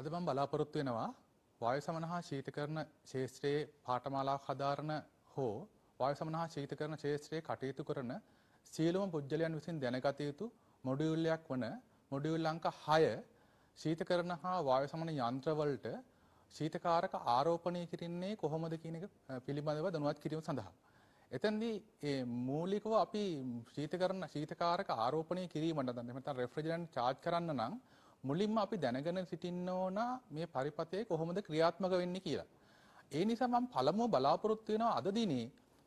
අද මම බලාපොරොත්තු වෙනවා වායු සමනහා ශීතකරණ ශේෂ්ත්‍රයේ පාඨමාලාවක් හදාරන හෝ වායු සමනහා ශීතකරණ ශේෂ්ත්‍රයේ කටයුතු කරන සියලුම පුද්ගලයන් විසින් දැනගත යුතු මොඩියුල්යක් වන මොඩියුල් අංක 6 ශීතකරණ හා වායු සමන යන්ත්‍රවලට ශීතකාරක ආරෝපණය කිරින්නේ කොහොමද කියන එක පිළිබඳව දැනුවත් කිරීම සඳහා. එතෙන්දී මේ මූලිකව අපි ශීතකරණ ශීතකාරක ආරෝපණය කිරීමට නැත්නම් රෙෆ්‍රිජරන්ට් චාර්ජ් කරන්න නම් මුලින්ම අපි දැනගෙන සිටින්න ඕන මේ පරිපතේ කොහොමද ක්‍රියාත්මක වෙන්නේ කියලා. ඒ නිසා මම පළමුව බලාපොරොත්තු වෙනවා අද දිනේ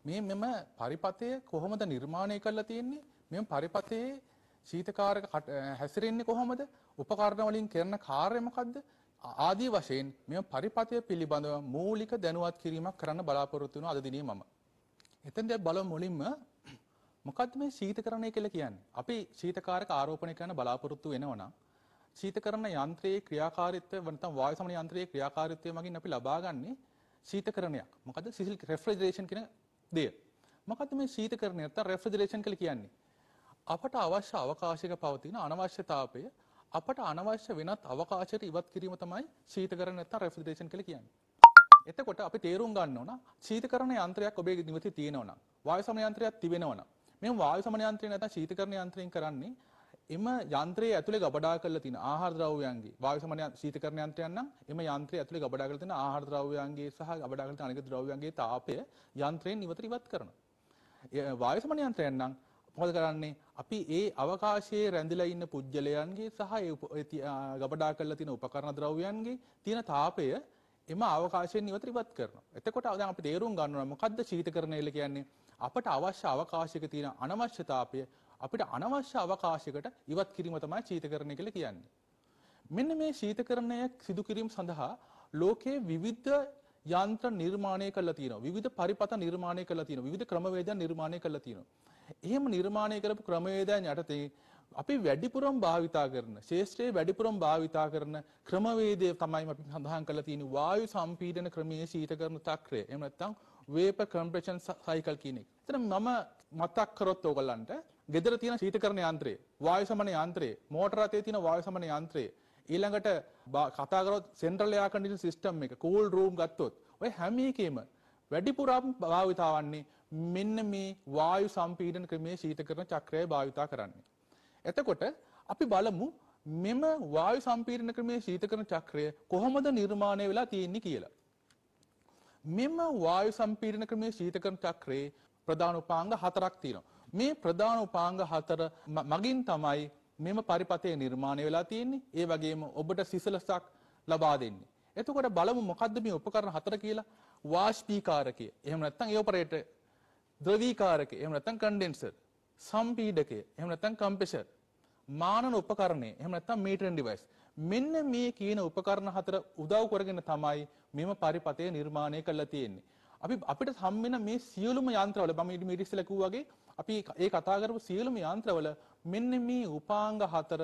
මේ මෙම පරිපතය කොහොමද නිර්මාණය කරලා තියෙන්නේ? මෙම පරිපතේ ශීතකාරක හැසිරෙන්නේ කොහොමද? උපකරණ වලින් කරන කාර්යය මොකද්ද? ආදී වශයෙන් මෙම පරිපතය පිළිබඳව මූලික දැනුවත් කිරීමක් කරන්න බලාපොරොත්තු වෙනවා අද දිනේ මම. එතෙන්ද බලමු මුලින්ම මොකද්ද මේ ශීතකරණය කියලා කියන්නේ? අපි ශීතකාරක ආරෝපණය කරන බලාපොරොත්තු වෙනවා නම් ශීත කරන යන්ත්‍රයේ ක්‍රියාකාරීත්වය නැත්නම් වායු සමන යන්ත්‍රයේ ක්‍රියාකාරීත්වය මගින් අපි ලබාගන්නේ ශීතකරණයක්. මොකද සිසිල් රෙෆ්‍රිජරේෂන් කියන දෙය. මොකද මේ ශීතකරණය නැත්නම් රෙෆ්‍රිජරේෂන් කියලා කියන්නේ? අපට අවශ්‍ය අවකාශයක පවතින අනවශ්‍යතාවය අපට අනවශ්‍ය වෙනත් අවකාශයට ඉවත් කිරීම තමයි ශීතකරණ නැත්නම් රෙෆ්‍රිජරේෂන් කියලා කියන්නේ. එතකොට අපි තේරුම් ගන්න ඕන ශීතකරණ යන්ත්‍රයක් ඔබේ නිවසේ තියෙනවා නම් වායු සමන යන්ත්‍රයක් තිබෙනවා නම් මේ වායු සමන යන්ත්‍රය නැත්නම් ශීතකරණ යන්ත්‍රයෙන් කරන්නේ එම යන්ත්‍රයේ ඇතුලේ ගබඩා කරලා තියෙන ආහාර ද්‍රව්‍යයන්ගේ වායුසමනය ශීතකරණ යන්ත්‍රයන් නම් එම යන්ත්‍රයේ ඇතුලේ ගබඩා කරලා තියෙන ආහාර ද්‍රව්‍යයන්ගේ සහ ගබඩා කරලා තියෙන අනික ද්‍රව්‍යයන්ගේ තාපය යන්ත්‍රයෙන් ඉවතට ඉවත් කරනවා. වායුසමනය යන්ත්‍රයන් නම් මොකද කරන්නේ? අපි ඒ අවකාශයේ රැඳිලා ඉන්න පුජ්‍යලයන්ගේ සහ ඒ ගබඩා කරලා තියෙන උපකරණ ද්‍රව්‍යයන්ගේ තියෙන තාපය එම අවකාශයෙන් ඉවතර ඉවත් කරනවා. එතකොට දැන් අපි තේරුම් ගන්නවා මොකද්ද ශීතකරණය කියලා කියන්නේ? අපට අවශ්‍ය අවකාශයක තියෙන අනවශ්‍ය තාපය අපිට අනවශ්‍ය අවකාශයකට ඉවත් කිරීම තමයි ශීතකරණය කියලා කියන්නේ. මෙන්න මේ ශීතකරණය සිදු කිරීම සඳහා ලෝකයේ විවිධ යන්ත්‍ර නිර්මාණය කරලා තියෙනවා. විවිධ පරිපත නිර්මාණය කරලා තියෙනවා. විවිධ ක්‍රමවේදයන් නිර්මාණය කරලා තියෙනවා. එහෙම නිර්මාණය කරපු ක්‍රමවේදයන් යටතේ අපි වැඩිපුරම් භාවිතා කරන ශේෂ්ත්‍රයේ වැඩිපුරම් භාවිතා කරන ක්‍රමවේදය තමයි අපි සඳහන් කරලා තියෙන වායු සම්පීඩන ක්‍රමයේ ශීතකරණ චක්‍රය. එහෙම නැත්නම් වේපර් කම්ප්‍රෙෂන් සයිකල් කියන එක. එතන මම මතක් කරොත් ඔයගලන්ට ගෙදර තියෙන ශීතකරණ යන්ත්‍රය, වායු සමන යන්ත්‍රය, මෝටර රථයේ තියෙන වායු සමන යන්ත්‍රය, ඊළඟට කතා කරොත් සෙන්ට්‍රල් එයාර් කන්ඩිෂන් සිස්ටම් එක, කූල් රූම් ගත්තොත් ඔය හැම එකෙම වැඩිපුරම භාවිතා වන්නේ මෙන්න මේ වායු සම්පීඩන ක්‍රමයේ ශීතකරණ චක්‍රය භාවිතා කරන්නේ. එතකොට අපි බලමු මෙම වායු සම්පීඩන ක්‍රමයේ ශීතකරණ චක්‍රය කොහොමද නිර්මාණය වෙලා තියෙන්නේ කියලා. මෙම වායු සම්පීඩන ක්‍රමයේ ශීතකරණ චක්‍රයේ ප්‍රධාන උපාංග හතරක් තියෙනවා. මේ ප්‍රධාන උපාංග හතර මගින් තමයි මෙම පරිපතේ නිර්මාණය වෙලා තියෙන්නේ. ඒ වගේම ඔබට සිසලසක් ලබා දෙන්නේ. එතකොට බලමු මොකද්ද මේ උපකරණ හතර කියලා? වාෂ්පීකාරකය. එහෙම නැත්නම් ඒවපරේටර්. ද්‍රවීකාරකය. එහෙම නැත්නම් කන්ඩෙන්සර්. සම්පීඩකය. එහෙම නැත්නම් කම්ප්‍රෙසර්. මානන උපකරණය. එහෙම නැත්නම් මීටරින් ඩිවයිස්. මෙන්න මේ කියන උපකරණ හතර උදව් කරගෙන තමයි මෙම පරිපතය නිර්මාණය කරලා තියෙන්නේ. අපි අපිට හම්බෙන මේ සියලුම යන්ත්‍රවල මම ඊට ඉස්සෙල්ලා කිව්වාගේ අපි ඒ කතා කරපු සියලුම යන්ත්‍රවල මෙන්න මේ උපාංග හතර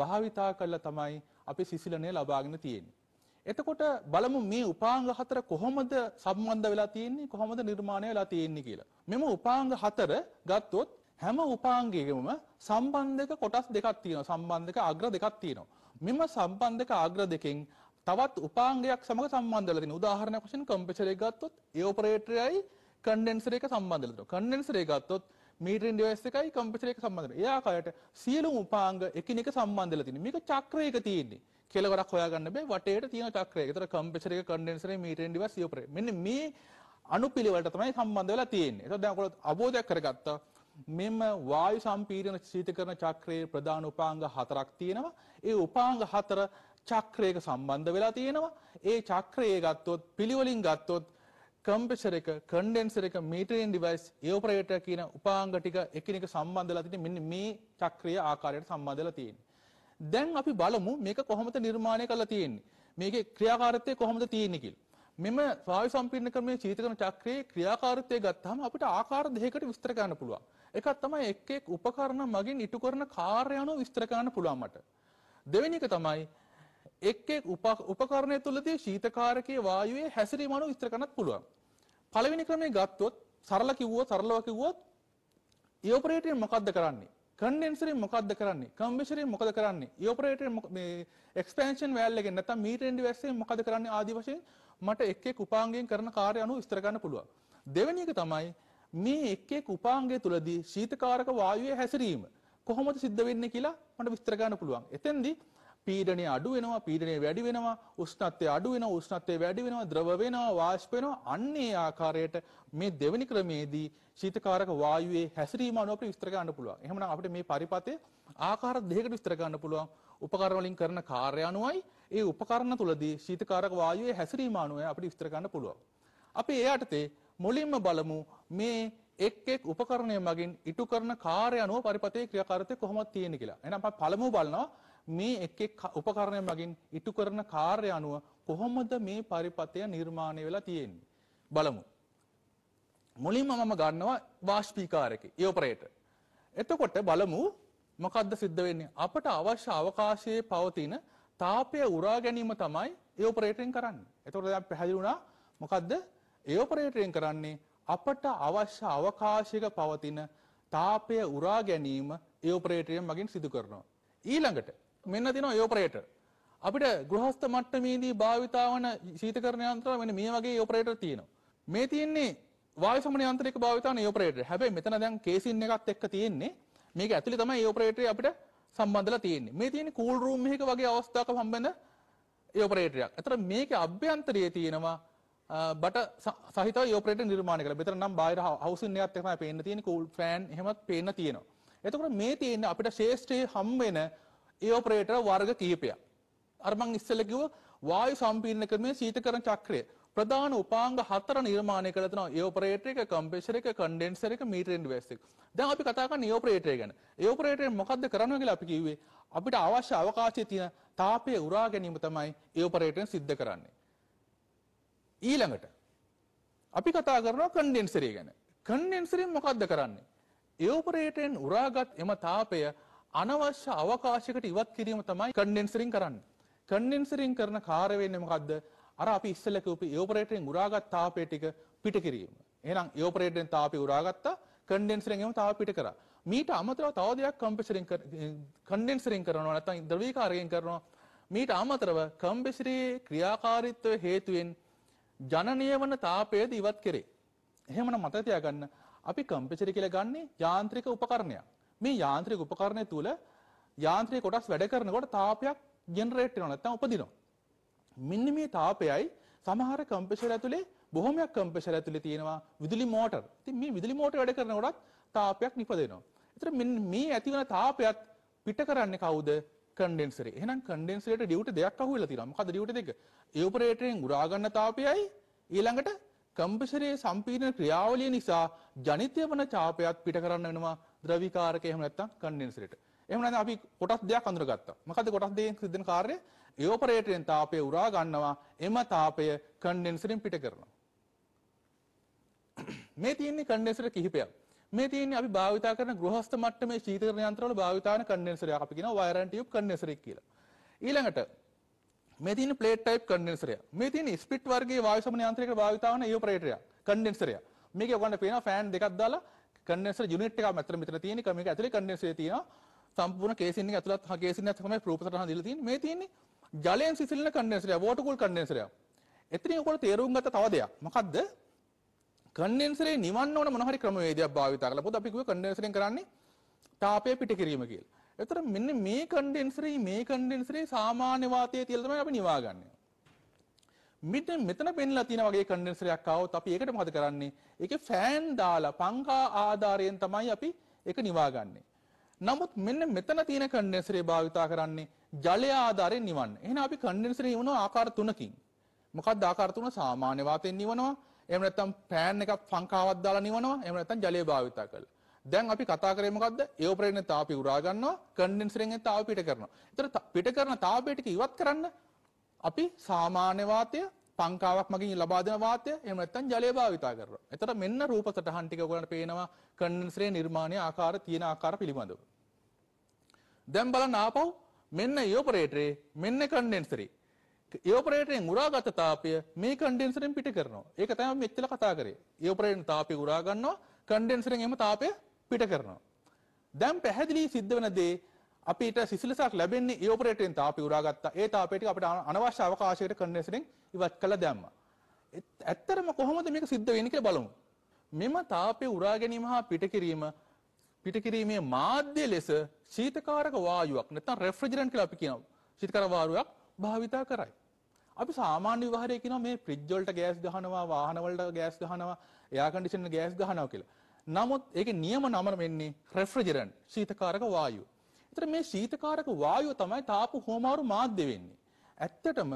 භාවිතා කරලා තමයි අපි සිසිලනය ලබාගෙන තියෙන්නේ. එතකොට බලමු මේ උපාංග හතර කොහොමද සම්බන්ධ වෙලා තියෙන්නේ කොහොමද නිර්මාණය වෙලා තියෙන්නේ කියලා. මෙම උපාංග හතර ගත්තොත් හැම උපාංගයකම සම්බන්ධක කොටස් දෙකක් තියෙනවා. සම්බන්ධක අග්‍ර දෙකක් තියෙනවා. මෙම සම්බන්ධක අග්‍ර දෙකෙන් තවත් උපාංගයක් සමග සම්බන්ධ වෙලා තියෙන උදාහරණයක් වශයෙන් කම්ප්‍රෙසර් එක ගත්තොත් ඒ ඔපරේටරයයි කන්ඩෙන්සර් එක සම්බන්ධ වෙලා තියෙනවා කන්ඩෙන්සර් එක ගත්තොත් මීටරින් ඩිවයිස් එකයි කම්ප්‍රෙසර් එක සම්බන්ධ වෙලා ඒ ආකාරයට සියලුම උපාංග එකිනෙක සම්බන්ධ වෙලා තියෙනවා මේක චක්‍රයක තියෙන්නේ කෙලවරක් හොයාගන්න බෑ වටේට තියෙන චක්‍රය. ඒතර කම්ප්‍රෙසර් එක කන්ඩෙන්සරේ මීටරින් ඩිවයිස් ඉයෝපරේ මෙන්න මේ අනුපිළිවෙලට තමයි සම්බන්ධ වෙලා තියෙන්නේ. ඒතර දැන් ඔයගොල්ලෝ අවබෝධයක් කරගත්තා මෙම වායු සම්පීඩන ශීතකරණ චක්‍රයේ ප්‍රධාන උපාංග හතරක් තියෙනවා. ඒ උපාංග හතර චක්‍රයක සම්බන්ධ වෙලා තියෙනවා. ඒ චක්‍රයේ ගත්තොත් පිළිවලින් ගත්තොත් කම්පෙසර එක කන්ඩෙන්සර් එක මීටරින් ඩිවයිස් ඒෝපරේටර් කියන උපාංග ටික එකිනෙක සම්බන්ධලා තියෙන මෙන්න මේ චක්‍රීය ආකාරයට සම්බන්ධලා තියෙන්නේ. දැන් අපි බලමු මේක කොහොමද නිර්මාණය කරලා තියෙන්නේ. මේකේ ක්‍රියාකාරීත්වය කොහොමද තියෙන්නේ කියලා. මෙම ස්වායු සම්පීර්ණ ක්‍රමයේ චීතකරණ චක්‍රයේ ක්‍රියාකාරීත්වය ගත්තාම අපිට ආකාර දෙකකට විස්තර කරන්න පුළුවන්. එකක් තමයි එක් එක් උපකරණ මගින් ඉටු කරන කාර්ය අනුව විස්තර කරන්න පුළුවන් මට. දෙවෙනි එක තමයි එක් එක් උපකරණය තුලදී ශීතකාරකයේ වායුවේ හැසිරීම අනුව විස්තර කරන්නත් පුළුවන්. පළවෙනි ක්‍රමයේ ගත්තොත් සරල කිව්වොත් සරලව කිව්වොත් ඉයෝපරේටර් මොකද්ද කරන්නේ? කන්ඩෙන්සරෙන් මොකද්ද කරන්නේ? කම්බෂරෙන් මොකද කරන්නේ? ඉයෝපරේටර් මේ එක්ස්පැන්ෂන් වැල් එකෙන් නැත්නම් මීටරෙන් ඩිවයිස්යෙන් මොකද කරන්නේ ආදී වශයෙන් මට එක් එක් උපාංගයෙන් කරන කාර්ය අනුව විස්තර ගන්න පුළුවන්. දෙවෙනි එක තමයි මේ එක් එක් උපාංගය තුලදී ශීතකාරක වායුවේ හැසිරීම කොහොමද සිද්ධ වෙන්නේ කියලා මට විස්තර ගන්න පුළුවන්. එතෙන්දී පීඩනය අඩු වෙනවා පීඩනය වැඩි වෙනවා උෂ්ණත්වය අඩු වෙනවා උෂ්ණත්වය වැඩි වෙනවා ද්‍රව වෙනවා වාෂ්ප වෙනවා අන්න ඒ ආකාරයට මේ දෙවෙනි ක්‍රමයේදී ශීතකාරක වායුවේ හැසිරීම අනුව අපිට විස්තර කරන්න පුළුවන්. එහෙනම් අපිට මේ පරිපතේ ආකාර දෙකකට විස්තර කරන්න පුළුවන්. උපකරණ වලින් කරන කාර්ය අනුවයි ඒ උපකරණ තුලදී ශීතකාරක වායුවේ හැසිරීම අනුවයි අපිට විස්තර කරන්න පුළුවන්. අපි ඒ යටතේ මුලින්ම බලමු මේ එක් එක් උපකරණය මගින් ඉටු කරන කාර්ය අනුව පරිපතේ ක්‍රියාකාරීත්වය කොහොමද තියෙන්නේ කියලා. එහෙනම් අපි පළමුව බලනවා මේ එක් එක් උපකරණය මගින් ඉටු කරන කාර්ය අනුව කොහොමද මේ පරිපතය නිර්මාණය වෙලා තියෙන්නේ. බලමු. මුලින්ම මම ගන්නවා වාෂ්පීකාරක යෝපරේට. එතකොට බලමු මොකද්ද සිද්ධ වෙන්නේ? අපට අවශ්‍ය අවකාශයේ පවතින තාපය උරා ගැනීම තමයි යෝපරේටරෙන් කරන්නේ. එතකොට දැන් පැහැදිලි වුණා මොකද්ද? යෝපරේටරෙන් කරන්නේ අපට අවශ්‍ය අවකාශයක පවතින තාපය උරා ගැනීම යෝපරේටරයෙන් මගින් සිදු කරනවා. ඊළඟට මෙන්න තියෙනවා යෝපරේටර්. අපිට ගෘහස්ත මට්ටමේදී භාවිතා වන ශීතකරණ යන්ත්‍ර මෙන්න මේ වගේ යෝපරේටර් තියෙනවා. මේ තියෙන්නේ වායු සමන යන්ත්‍රයක භාවිතා වන යෝපරේටර්. හැබැයි මෙතන දැන් කේසින් එකත් එක්ක තියෙන්නේ මේක ඇතුලේ තමයි යෝපරේටරේ අපිට සම්බන්ධලා තියෙන්නේ. මේ තියෙන්නේ කූල් රූම් එකක වගේ අවස්ථාවක හම්බෙන යෝපරේටරයක්. අතර මේකේ අභ්‍යන්තරයේ තියෙනවා බට සහිත යෝපරේට නිර්මාණය කළ මෙතර නම් බාහිර හවුසින් එකත් එකම පේන්න තියෙන කූල් ෆෑන් එහෙමත් පේන්න තියෙනවා. එතකොට මේ තියෙන අපිට ශේෂ්ත්‍රයේ හම් වෙන ඒ ඔපරේටර් වර්ග කිහිපයක්. අර මං ඉස්සෙල්ලා කිව්වා වායු සම්පීඩන ක්‍රමයේ සීතකරණ චක්‍රය. ප්‍රධාන උපාංග හතර නිර්මාණය කළ තියෙනවා ඒඔපරේටර් එක කම්ප්‍රෙසර් එක කන්ඩෙන්සර් එක මීටර් ඉන්වර්ස් එක. දැන් අපි කතා කරන්නේ ඒඔපරේටර් ගැන. ඒඔපරේටර් මොකද්ද කරන්නේ කියලා අපි කිව්වේ අපිට අවශ්‍ය අවකාශයේ තියෙන තාපය උරා ගැනීම තමයි ඒඔපරේටරෙන් සිද්ධ කරන්නේ. ඊළඟට අපි කතා කරනවා කන්ඩෙන්සර් ගැන. කන්ඩෙන්සරෙන් මොකද්ද කරන්නේ? ඒඔපරේටරෙන් උරාගත් එම තාපය අනවශ්‍ය අවකාශයකට ඉවත් කිරීම තමයි කන්ඩෙන්සරින් කරන්න. කන්ඩෙන්සරින් කරන කාරවෙන්න මොකක්ද අර අපි ඉස්සලකපි ඒෝපරේටෙන් උරාගත් තාපේ ටික පිට කිරීම. එනම් ඒෝපරේටෙන් තාපි උරාගත්තා කන්ඩෙන්සරෙන්ම තාව පිට කර. මීට අමතරව තව දෙයක් කම්පෙසරින් කන්ඩෙන්සරින් කරනවා නැතන් ද්‍රවීකාරයෙන් කරනවා මීට අමතරව කම්පෙසිරේ ක්‍රියාකාරිත්ව හේතුවෙන් ජනනය වන තාපයද ඉවත් කෙරේ. එහෙමන මතතියා ගන්න අපි කම්පෙසිරි කියල ගන්නේ යාන්ත්‍රික උපකරණයක්. මේ යාන්ත්‍රික උපකරණය තුළ යාන්ත්‍රයේ කොටස් වැඩ කරනකොට තාපයක් ජෙනරේට් වෙනවා නැත්නම් උපදිනවා. මෙන්න මේ තාපයයි සමහර කම්ප්‍රෙසර් ඇතුලේ බොහොමයක් කම්ප්‍රෙසර් ඇතුලේ තියෙනවා විදුලි මෝටර්. ඉතින් මේ විදුලි මෝටර් වැඩ කරනකොටත් තාපයක් නිපදෙනවා. ඒතර මෙන්න මේ ඇතිවන තාපයත් පිට කරන්නේ කවුද? කන්ඩෙන්සරේ. එහෙනම් කන්ඩෙන්සරේට ඩියුටි දෙකක් අහුවෙලා තියෙනවා. මොකද ඩියුටි දෙක? ඒවපරේටරෙන් උරා ගන්න තාපයයි ඊළඟට කම්පිසරයේ සම්පීඩන ක්‍රියාවලිය නිසා ජනිතය වන චාපයත් පිට කරන්න වෙනවා ද්‍රවිකාරක එහෙම නැත්නම් කන්ඩෙන්සරේට. එහෙම නැත්නම් අපි කොටස් දෙකක් අඳුරගත්තා. මොකද කොටස් දෙකෙන් සිද්ධ කාර්යය ඒවොපරේටරෙන් තාපය උරා ගන්නවා එම තාපය කන්ඩෙන්සරෙන් පිට කරනවා. මේ තියෙන්නේ කන්ඩෙන්සර් කිහිපයක්. මේ තියෙන්නේ අපි භාවිතා කරන ගෘහස්ත මට්ටමේ ශීතකරණ යන්ත්‍රවල භාවිතාන කන්ඩෙන්සරයක් අපි කියනවා වයර් ඇන්ඩ් ටියුබ් කන්ඩෙන්සරයක් කියලා. ඊළඟට මේ තියෙන ප්ලේට් ටයිප් කන්ඩෙන්සරය. මේ තියෙන ස්පිට් වර්ගයේ වායු සමන යාන්ත්‍රයකට භාවිතා වන ඒවපරේටරය කන්ඩෙන්සරය. මේකේ ඔයගොල්ලන්ට පේනවා ෆෑන් දෙකක් දාලා කන්ඩෙන්සර් යුනිට් එකක් අතර මෙතන තියෙන මේක ඇතුලේ කන්ඩෙන්සරේ තියෙනවා. සම්පූර්ණ කේසින් එක ඇතුළත් හා කේසින් එකත් තමයි ප්‍රූප් සටහන දීලා තියෙන්නේ. මේ තියෙන්නේ ජලයෙන් සිසිලන කන්ඩෙන්සරය, වෝටර් කූල් කන්ඩෙන්සරය. එතනින් ඔයගොල්ලෝ තේරුම් ගත්ත තව දෙයක්. මොකද්ද? කන්ඩෙන්සරේ නිවන්න ඕන මොන හරි ක්‍රමවේදයක් භාවිත කරලා පොද අපි කිව්ව කන්ඩෙන්සරෙන් කරන්නේ තාපය පිට කිරීම කියලා. එතකොට මෙන්න මේ කන්ඩෙන්සරේ මේ කන්ඩෙන්සරේ සාමාන්‍ය වාතයේ තියලා තමයි අපි නිවාගන්නේ. මෙතන මෙතන පෙන්ලා තියෙන වගේ කන්ඩෙන්සරයක් ආවොත් අපි ඒකට මොකද කරන්නේ? ඒකේ ෆෑන් දාලා පංකා ආධාරයෙන් තමයි අපි ඒක නිවාගන්නේ. නමුත් මෙන්න මෙතන තියෙන කන්ඩෙන්සරේ භාවිතා කරන්නේ ජලය ආධාරයෙන් නිවන්න. එහෙනම් අපි කන්ඩෙන්සරේ නිවන ආකාර තුනකින්. මොකක්ද ආකාර තුන? සාමාන්‍ය වාතයෙන් නිවනවා. එහෙම නැත්නම් ෆෑන් එකක් පංකාවක් දාලා නිවනවා. එහෙම නැත්නම් ජලය භාවිතා කරලා. දැන් අපි කතා කරේ මොකද්ද? ඒවොපරේටර් තාපය උරා ගන්නවා, කන්ඩෙන්සරෙන් ඒ තාපය පිට කරනවා. ඒතර පිට කරන තාපය ටික ඉවත් කරන්න අපි සාමාන්‍ය වාතය පංකාවක් මගින් ලබා දෙන වාතය එහෙම නැත්නම් ජලය භාවිතා කරනවා. එතකොට මෙන්න රූප සටහන් ටික ඔයගොල්ලන්ට පේනවා කන්ඩෙන්සරේ නිර්මාණයේ ආකාර තියෙන ආකාර පිළිබඳව. දැන් බලන්න ආපහු මෙන්න ඉයෝපරේටරේ මෙන්න කන්ඩෙන්සරේ. ඉයෝපරේටරෙන් උරාගත තාපය මේ කන්ඩෙන්සරෙන් පිට කරනවා. ඒක තමයි මෙච්චර කතා කරේ. ඉයෝපරේටරෙන් තාපය උරා ගන්නවා කන්ඩෙන්සරෙන් එහෙම තාපය පිට කරනවා. දැන් පැහැදිලි සිද්ධ වෙන දේ අපිට සිසිලසක් ලැබෙන්නේ ඒ ඔපරේටරෙන් තාපය උරාගත්තා. ඒ තාපය ටික අපිට අනවශ්‍ය අවකාශයකට කන්ඩෙන්සරෙන් ඉවත් කළා දැම්මා. ඇත්තරම කොහොමද මේක සිද්ධ වෙන්නේ කියලා බලමු. මෙම තාපය උරා ගැනීම හා පිට කිරීම පිට කිරීමේ මාධ්‍ය ලෙස ශීතකාරක වායුවක් නැත්නම් රෙෆ්‍රිජරන්ට් කියලා අපි කියනවා. ශීතකාරක වායුවක් භාවිතා කරයි. අපි සාමාන්‍ය විවාහරය කියනවා මේ ෆ්‍රිජ් වලට ගෑස් ගහනවා, වාහන වලට ගෑස් ගහනවා, එයාර් කන්ඩිෂන් ගෑස් ගහනවා කියලා. නමුත් ඒකේ නියම නම වෙන්නේ රෙෆ්‍රිජරන්ට් ශීතකාරක වායුව. ඒතර මේ ශීතකාරක වායුව තමයි තාප හෝමාරු මාධ්‍ය වෙන්නේ. ඇත්තටම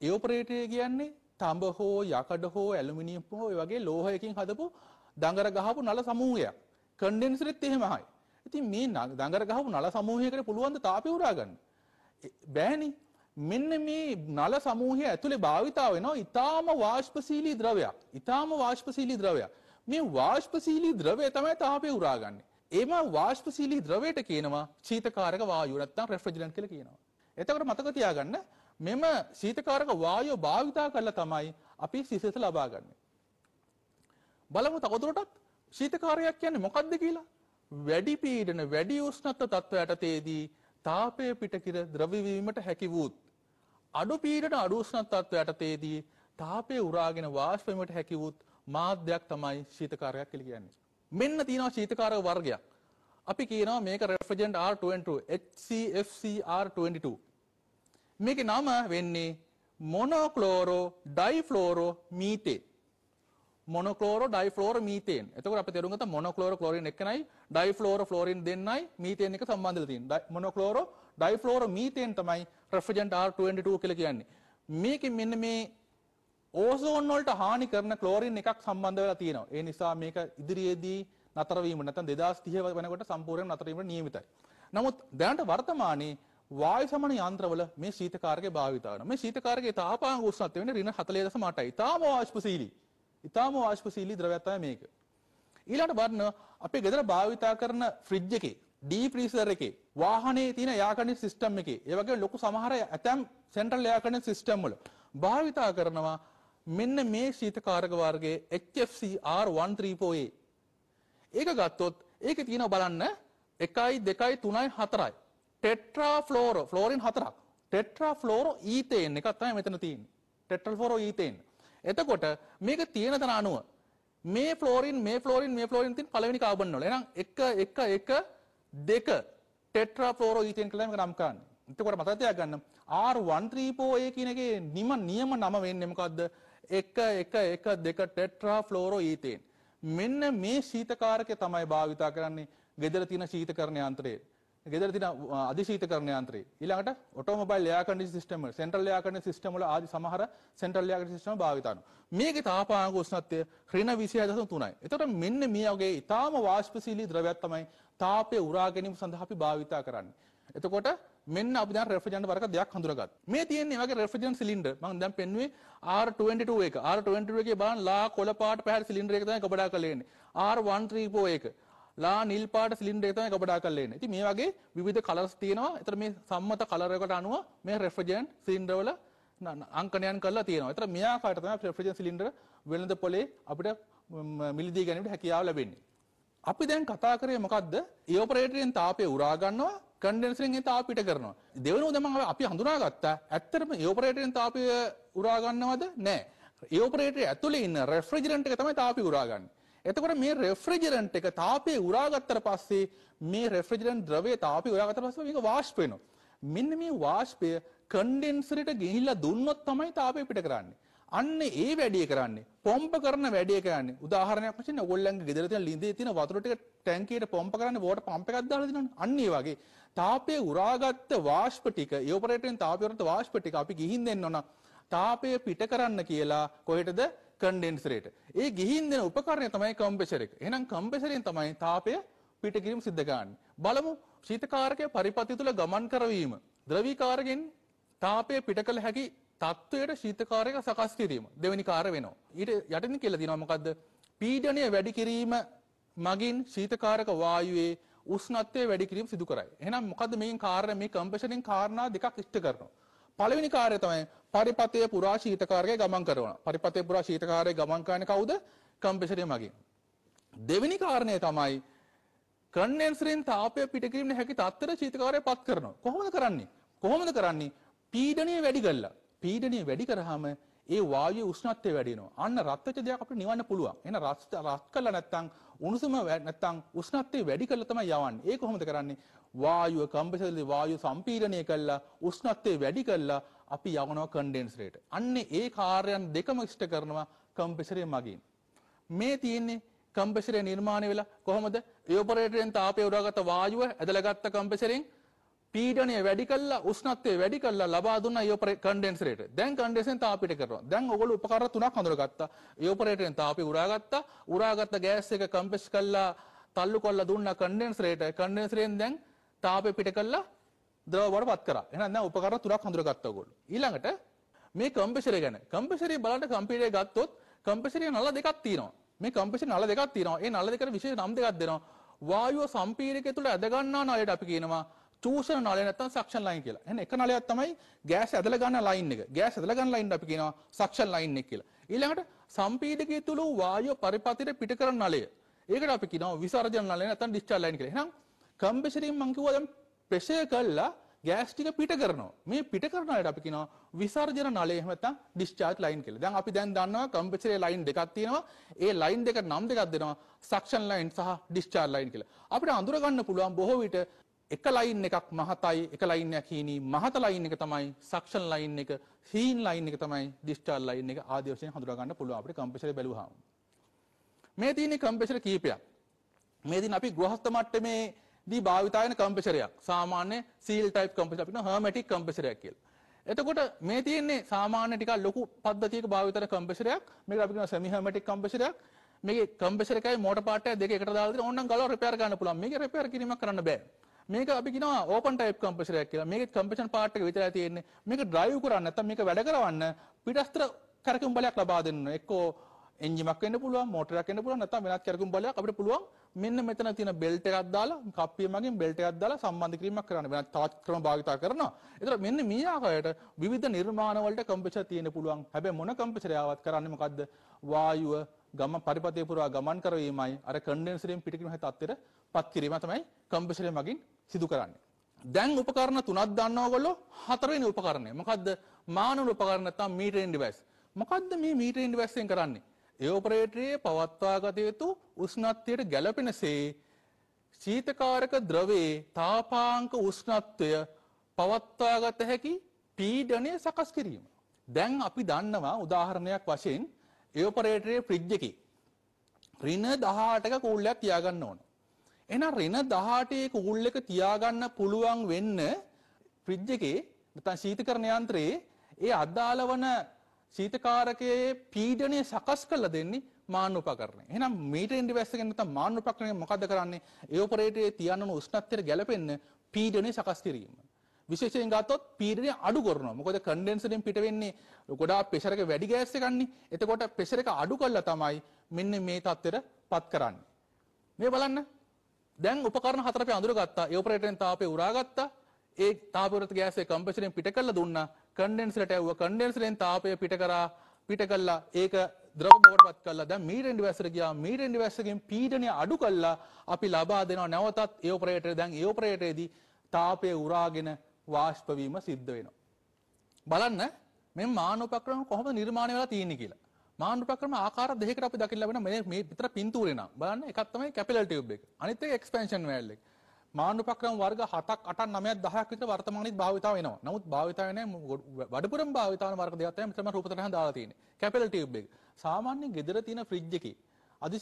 ඒෝපරේටරය කියන්නේ තඹ හෝ යකඩ හෝ ඇලුමිනියම් හෝ ඒ වගේ ලෝහයකින් හදපු දඟර ගහපු නල සමූහයක්. කන්ඩෙන්සරෙත් එහෙමයි. ඉතින් මේ දඟර ගහපු නල සමූහයකට පුළුවන් ද තාපය උරා ගන්න. බෑනේ. මෙන්න මේ නල සමූහය ඇතුලේ භාවිතාව වෙනවා ඊටාම වාෂ්පශීලී ද්‍රවයක්. ඊටාම වාෂ්පශීලී ද්‍රවයක්. මේ වාෂ්පශීලී ද්‍රවය තමයි තාපය උරාගන්නේ. ඒම වාෂ්පශීලී ද්‍රවයට කියනවා ශීතකාරක වායුව නැත්නම් රෙෆ්‍රිජරන්ට් කියලා කියනවා. එතකොට මතක තියාගන්න මෙම ශීතකාරක වායුව භාවිතා කරලා තමයි අපි සිසිලස ලබාගන්නේ. බලමු තවදුරටත් ශීතකාරයක් කියන්නේ මොකද්ද කියලා? වැඩි පීඩන වැඩි උෂ්ණත්ව තත්ත්වයට තේදී තාපය පිටකිර ද්‍රවවීමට හැකි වූත් අඩු පීඩන අඩු උෂ්ණත්වයට තේදී තාපය උරාගෙන වාෂ්ප වීමට හැකි වූත් මාධ්‍යයක් තමයි ශීතකාරයක් කියලා කියන්නේ. මෙන්න තියෙනවා ශීතකාරක වර්ගයක්. අපි කියනවා මේක refrigerant R22 HCFCR22. මේකේ නම වෙන්නේ මොනෝක්ලෝරෝ ඩයිෆ්ලෝරෝ මීතේ. මොනෝක්ලෝරෝ ඩයිෆ්ලෝරෝ මීතේන්. එතකොට අපි තේරුම් ගත්තා මොනෝක්ලෝරෝ ක්ලෝරින් එක්කනයි ඩයිෆ්ලෝරෝ ෆ්ලෝරින් දෙන්නයි මීතේන් එක සම්බන්ධ වෙලා තියෙන්නේ. මොනෝක්ලෝරෝ ඩයිෆ්ලෝරෝ මීතේන් තමයි refrigerant R22 කියලා කියන්නේ. මේකෙන් මෙන්න මේ ඕසෝන් වලට හානි කරන ක්ලෝරින් එකක් සම්බන්ධ වෙලා තියෙනවා. ඒ නිසා මේක ඉදිරියේදී නතර වීම නැත්නම් 2030 වෙනකොට සම්පූර්ණයෙන් නතර වීමට නියමිතයි. නමුත් දැනට වර්තමානයේ වායු සමන යන්ත්‍රවල මේ ශීතකාරකය භාවිත වෙනවා. මේ ශීතකාරකයේ තාපාංග උෂ්ණත්වය වෙන්නේ ඍණ 40.8යි. ඊටාම වාෂ්පශීලී. ඊටාම වාෂ්පශීලී ද්‍රවයක් තමයි මේක. ඊළඟට බලන්න අපේ ගෙදර භාවිතා කරන ෆ්‍රිජ් එකේ ඩී ෆ්‍රීසර් එකේ වාහනේ තියෙන යාකරණ සිස්ටම් එකේ ඒ වගේ ලොකු සමහර ඇතැම් සෙන්ට්‍රල් යාකරණ සිස්ටම් වල භාවිතා කරනවා මෙන්න මේ ශීතකාරක වර්ගයේ HFC R134A. ඒක ගත්තොත් ඒකේ තියෙනවා බලන්න 1 2 3 4යි. ටෙට්‍රා ෆ්ලෝරෝ ෆ්ලෝරින් හතරක්. ටෙට්‍රා ෆ්ලෝරෝ ඊතේන් එකක් තමයි මෙතන තියෙන්නේ. ටෙට්‍රා ෆ්ලෝරෝ ඊතේන්. එතකොට මේක තියෙන තන අණුව මේ ෆ්ලෝරින් මේ ෆ්ලෝරින් මේ ෆ්ලෝරින් තියෙන පළවෙනි කාබන් වල. එහෙනම් 1 1 1 2 ටෙට්‍රා ෆ්ලෝරෝ ඊතේන් කියලා මේක නම් කරන්නේ. එතකොට මතක තියාගන්න R134A කියන එකේ නිම නියම නම වෙන්නේ මොකද්ද? එක එක එක දෙක ටෙට්‍රා ෆ්ලෝරෝ ඊතේන්. මෙන්න මේ ශීතකාරකය තමයි භාවිතා කරන්නේ ගෙදර තියෙන ශීතකරණ යන්ත්‍රයේ. ගෙදර තියෙන අධි ශීතකරණ යන්ත්‍රයේ. ඊළඟට ඔටෝමොබයිල් එයාර් කන්ඩිෂන් සිස්ටම් වල සෙන්ට්‍රල් එයාර් කන්ඩිෂන් සිස්ටම් වල ආදි සමහර සෙන්ට්‍රල් එයාර් කන්ඩිෂන් සිස්ටම් භාවිතා කරනවා. මේකේ තාපාංග උෂ්ණත්වය ඍණ 26.3යි. එතකොට මෙන්න මේ වගේ ඊටාම වාෂ්පශීලී ද්‍රවයක් තමයි තාපය උරා ගැනීම සඳහා අපි භාවිතා කරන්නේ. එතකොට මෙන්න අපි දැන් රෙෆ්‍රිජරන්ට් වර්ග දෙකක් හඳුනාගත්තා. මේ තියෙන්නේ වගේ රෙෆ්‍රිජරන්ට් සිලින්ඩර්. මම දැන් පෙන්වුවේ R22 එක. R22 එකේ බලන්න ලා කොළ පාට පැහැති සිලින්ඩර් එක තමයි ගබඩා කරලා ඉන්නේ. R134 එක. ලා නිල් පාට සිලින්ඩර් එක තමයි ගබඩා කරලා ඉන්නේ. ඉතින් මේ වගේ විවිධ කලර්ස් තියෙනවා. ඒතර මේ සම්මත කලර් එකට අනුව මේ රෙෆ්‍රිජරන්ට් සිලින්ඩර් වල අංකනයන් කරලා තියෙනවා. ඒතර මෙයා කාට තමයි රෙෆ්‍රිජරන්ට් සිලින්ඩර් වෙළඳ පොලේ අපිට මිලදී ගැනීමට හැකියාව ලැබෙන්නේ. අපි දැන් කතා කරේ මොකද්ද? ඉවොපරේටරෙන් තාපය උරා ගන්නවා කන්ඩෙන්සිරෙන් තාප පිට කරනවා. දෙවනුව දම අපි හඳුනාගත්තා ඇත්තරම යෝපරේටෙන් තාපය උරාගන්නවද නෑ. ඒෝපරේට ඇතුල ඉන්න රෙෆ්‍රජරන්ට එක තමයි තාපි උරාගන්න. එතකොට මේ රෙෆ්‍රජරන්ට එක තාපේ උරාගත්තර පස්සේ මේ රෙෆ්‍රජරන් ද්‍රවේ තාපි උරාගත පස්ස මේක වාශ්පයනවා. මෙන්න මේ වාශ්පය කන්ඩෙන්සරට ගිහිල්ලා දුන්නොත් තමයි තාපය පිට කරන්නේ. අන්න ඒ වැඩේ කරන්නේ පොම්ප කරන වැඩේ කරන්නේ උදාහරණයක් වශයෙන් ඕගොල්ලන්ගේ ගෙදර තියෙන ළිඳේ තියෙන වතුර ටික ටැංකියට පොම්ප කරන්නේ වෝටර් පම්ප් එකක් දාලා දිනවනේ අන්න ඒ වගේ තාපයේ උරාගත්ත වාෂ්ප ටික ඉවපරේටරෙන් තාපය උරාගත්ත වාෂ්ප ටික අපි ගිහින් දෙන්න ඕන තාපය පිට කරන්න කියලා කොහෙටද කන්ඩෙන්සරේට ඒ ගිහින් දෙන උපකරණය තමයි කම්පෙසර එක එහෙනම් කම්පෙසරෙන් තමයි තාපය පිට කිරීම සිද්ධ කරන්නේ බලමු ශීතකාරකය පරිපති තුළ ගමන් කරවීම ද්‍රවීකාරකෙන් තාපය පිට කළ හැකි තත්ත්වයට ශීතකාරයක සකස් කිරීම දෙවැනි කාර්ය වෙනවා. ඊට යටින් කියලා දිනවා මොකද්ද? පීඩනය වැඩි කිරීම මගින් ශීතකාරක වායුවේ උෂ්ණත්වය වැඩි කිරීම සිදු කරයි. එහෙනම් මොකද්ද මේකෙන් කාර්ය මේ කම්ප්‍රෙෂන් කාරණා දෙකක් ඉෂ්ට කරනවා. පළවෙනි කාර්යය තමයි පරිපතය පුරා ශීතකාරකය ගමන් කරනවා. පරිපතය පුරා ශීතකාරකය ගමන් කරන කවුද? කම්ප්‍රෙෂරය මගින්. දෙවෙනි කාරණය තමයි කන්ඩෙන්සරෙන් තාපය පිට කිරීම හැකි තත්තර ශීතකාරය පත් කරනවා. කොහොමද කරන්නේ? කොහොමද කරන්නේ? පීඩනය වැඩි කරලා පීඩනය වැඩි කරාම ඒ වායුවේ උෂ්ණත්වය වැඩි වෙනවා. අන්න රත්වෙච්ච දෙයක් අපිට නිවන්න පුළුවන්. එහෙනම් රත් රත් කළා නැත්නම් උණුසුම නැත්නම් උෂ්ණත්වය වැඩි කළා තමයි යවන්නේ. ඒක කොහොමද කරන්නේ? වායුව කම්පිසලදී වායුව සම්පීඩනය කළා, උෂ්ණත්වය වැඩි කළා අපි යවනවා කන්ඩෙන්සරේට. අන්නේ ඒ කාර්යයන් දෙකම ඉෂ්ට කරනවා කම්පිසරේ මගින්. මේ තියෙන්නේ කම්පිසරේ නිර්මාණය වෙලා කොහොමද? ඒවොපරේටරෙන් තාපය උරාගත්ත වායුව ඇදලා ගත්ත කම්පිසරෙන් පීඩනය වැඩි කළා උෂ්ණත්වය වැඩි කළා ලබා දුන්නා ඉවපරේ කන්ඩෙන්සරේට. දැන් කන්ඩෙන්සෙන් තාපයට කරනවා. දැන් ඔයගොල්ලෝ උපකරණ තුනක් හඳුනගත්තා. ඉවපරේටෙන් තාපය උරාගත්තා. උරාගත්ත ගෑස් එක කම්ප්‍රෙස් කළා තල්ලු කළා දුන්නා කන්ඩෙන්සරේට. කන්ඩෙන්සරෙන් දැන් තාපය පිට කළා ද්‍රව බවට පත් කරා. එහෙනම් දැන් උපකරණ තුනක් හඳුනගත්තා ඔයගොල්ලෝ. ඊළඟට මේ කම්ප්‍රෙසරය ගැන. කම්ප්‍රෙසරේ බලන්න කම්පියුටරේ ගත්තොත් කම්ප්‍රෙසරේ නල දෙකක් තියෙනවා. මේ කම්ප්‍රෙසරේ නල දෙකක් තියෙනවා. ඒ නල දෙකට විශේෂ නම් දෙකක් දෙනවා. වායුව සම්පීඩකය තුළ ඇද ගන්නා නලයට අපි කියනවා චූෂණ නලය නැත්නම් සක්ෂන් ලයින් කියලා. එහෙනම් එක නලයක් තමයි ගෑස් ඇදලා ගන්න ලයින් එක. ගෑස් ඇදලා ගන්න ලයින් අපි කියනවා සක්ෂන් ලයින් එක කියලා. ඊළඟට සම්පීඩකයේ තුල වායුව පරිපතිර පිට කරන නලය. ඒකට අපි කියනවා විසර්ජන නලය නැත්නම් ඩිස්චාර්ජ් ලයින් කියලා. එහෙනම් කම්ප්‍රෙසරින් මම කිව්වා දැන් ප්‍රෙෂර් කළා ගෑස් ටික පිට කරනවා. මේ පිට කරන අයට අපි කියනවා විසර්ජන නලය එහෙම නැත්නම් ඩිස්චාර්ජ් ලයින් කියලා. දැන් අපි දැන් දන්නවා කම්ප්‍රෙසරේ ලයින් දෙකක් තියෙනවා. ඒ ලයින් දෙකට නම් දෙකක් දෙනවා. සක්ෂන් ලයින් සහ ඩිස්චාර්ජ් ලයින් කියලා. අපිට අඳුර ගන්න පුළුවන් බොහෝ විට එක ලයින් එකක් මහතයි එක ලයින්යක් හීනී මහත ලයින් එක තමයි සක්ෂන් ලයින් එක හීන් ලයින් එක තමයි ඩිස්ටාල් ලයින් එක ආදී වශයෙන් හඳුනා ගන්න පුළුවන් අපිට කම්ප්‍රෙසර් බැලුවාම මේ තියෙන කම්ප්‍රෙසර් කීපයක් මේ දින අපි ගෘහස්ත මට්ටමේ දී භාවිතායන කම්ප්‍රෙසරයක් සාමාන්‍ය සීල් ටයිප් කම්ප්‍රෙසර් අපිට හර්මැටික් කම්ප්‍රෙසරයක් කියලා. එතකොට මේ තියෙන්නේ සාමාන්‍ය ටිකක් ලොකු පද්ධතියක භාවිතන කම්ප්‍රෙසරයක් මේක අපි කියනවා semi hermetic කම්ප්‍රෙසරයක් මේකේ කම්ප්‍රෙසර් එකයි මෝටර් පාර්ට් එක දෙක එකට දාලා දෙන ඕනනම් ගලව රිපෙයාර් ගන්න පුළුවන්. මේක රිපෙයාර් කිරීමක් කරන්න බෑ. මේක අපි කියනවා ඕපන් ටයිප් කම්ප්‍රෙසර් එකක් කියලා. මේකේ කම්ප්‍රෙෂන් පාර්ට් එක විතරයි තියෙන්නේ. මේක ඩ්‍රයිව් කරන්න නැත්නම් මේක වැඩ කරවන්න පිටස්තර කරකම් බලයක් ලබා දෙන්න ඕනේ. එක්කෝ එන්ජිමක් වෙන්න පුළුවන්, මෝටරයක් වෙන්න පුළුවන්, නැත්නම් වෙනත් කරකම් බලයක් අපිට පුළුවන් මෙන්න මෙතන තියෙන බෙල්ට් එකක් දාලා, කප්පිය මගින් බෙල්ට් එකක් දාලා සම්බන්ධ කිරීමක් කරන්න. වෙනත් තවත් ක්‍රම භාවිත කරනවා. ඒතර මෙන්න මේ ආකාරයට විවිධ නිර්මාණ වලට කම්ප්‍රෙසර් තියෙන්න පුළුවන්. හැබැයි මොන කම්ප්‍රෙසර් ආවත් කරන්නේ මොකද්ද? වායුව ගම පරිපතේ පුරා ගමන් කරවීමයි අර කන්ඩෙන්සරයෙන් පිටකිරීම හැට අත්තර පත් කිරීම තමයි කම්පෙසරය මගින් සිදු කරන්නේ. දැන් උපකරණ තුනක් දන්නවා ඔයගොල්ලෝ හතරවෙනි උපකරණය. මොකද්ද? මානව උපකරණ නැත්නම් මීටරින් ඩිවයිස්. මොකද්ද මේ මීටරින් ඩිවයිස්යෙන් කරන්නේ? ඒ ඔපරේටරයේ පවත්වාගත යුතු උෂ්ණත්වයට ගැළපෙනසේ ශීතකාරක ද්‍රවයේ තාපාංක උෂ්ණත්වය පවත්වාගත හැකි පීඩනය සකස් කිරීම. දැන් අපි දන්නවා උදාහරණයක් වශයෙන් ඒෝපරේටරේ ෆ්‍රිජ් එකේ රින 18ක කූල්ලයක් තියාගන්න ඕන. එහෙනම් රින 18ේ කූල් එක තියාගන්න පුළුවන් වෙන්න ෆ්‍රිජ් එකේ නැත්නම් ශීතකරණ යන්ත්‍රයේ ඒ අදාළ වන ශීතකාරකයේ පීඩනය සකස් කරලා දෙන්නේ මාන උපකරණය. එහෙනම් මීටර ඉන්ඩිවැස්ටර් එක නැත්නම් මාන උපකරණය මොකද කරන්නේ? ඒ ඔපරේටරේ තියන්න උෂ්ණත්වයට ගැලපෙන්න පීඩනය සකස් කිරීම. විශේෂයෙන් ගත්තොත් පීඩනය අඩු කරනවා. මොකද කන්ඩෙන්සරෙන් පිට වෙන්නේ ගොඩාක් ප්‍රෙෂර් එක වැඩි ගෑස් එකක්නේ. එතකොට ප්‍රෙෂර් එක අඩු කළා තමයි මෙන්න මේ තත්ත්වෙට පත් කරන්නේ. මේ බලන්න. දැන් උපකරණ හතර අපි අඳුරගත්තා. ඒවපරේටරෙන් තාපය උරාගත්තා. ඒ තාපවලට ගෑස් එක කම්ප්‍රෙෂරෙන් පිට කළා දුන්නා. කන්ඩෙන්සරට ඇව්වා. කන්ඩෙන්සරෙන් තාපය පිට කරා. පිට කළා. ඒක ද්‍රව බවටපත් කළා. දැන් මීටරෙන් ඩිවයිසර ගියා. මීටරෙන් ඩිවයිසරකින් පීඩනය අඩු කළා. අපි ලබා දෙනවා නැවතත් ඒවපරේටරේ. දැන් ඒවපරේටරේදී තාපය උරාගෙන වාෂ්ප වීම සිද්ධ වෙනවා. බලන්න මේ මාන උපක්‍රම කොහොමද නිර්මාණය වෙලා තියෙන්නේ කියලා. මාන උපක්‍රම ආකාර දෙකකට අපි දකින්න ලැබෙන මේ මේ විතර පින්තූරේ නම් බලන්න එකක් තමයි කැපිලර් ටියුබ් එක. අනිත් එක එක්ස්පැන්ෂන් වැල් එක. මාන උපක්‍රම වර්ග 7ක් 8ක් 9ක් 10ක් විතර වර්තමානයේ භාවිතාව වෙනවා. නමුත් භාවිතාව වෙන වඩපුරම භාවිතාවන වර්ග දෙකක් තමයි මෙතන රූපතරහ දාලා තියෙන්නේ. කැපිලර් ටියුබ් එක. සාමාන්‍ය ගෙදර තියෙන ෆ්‍රිජ් එකේ අදි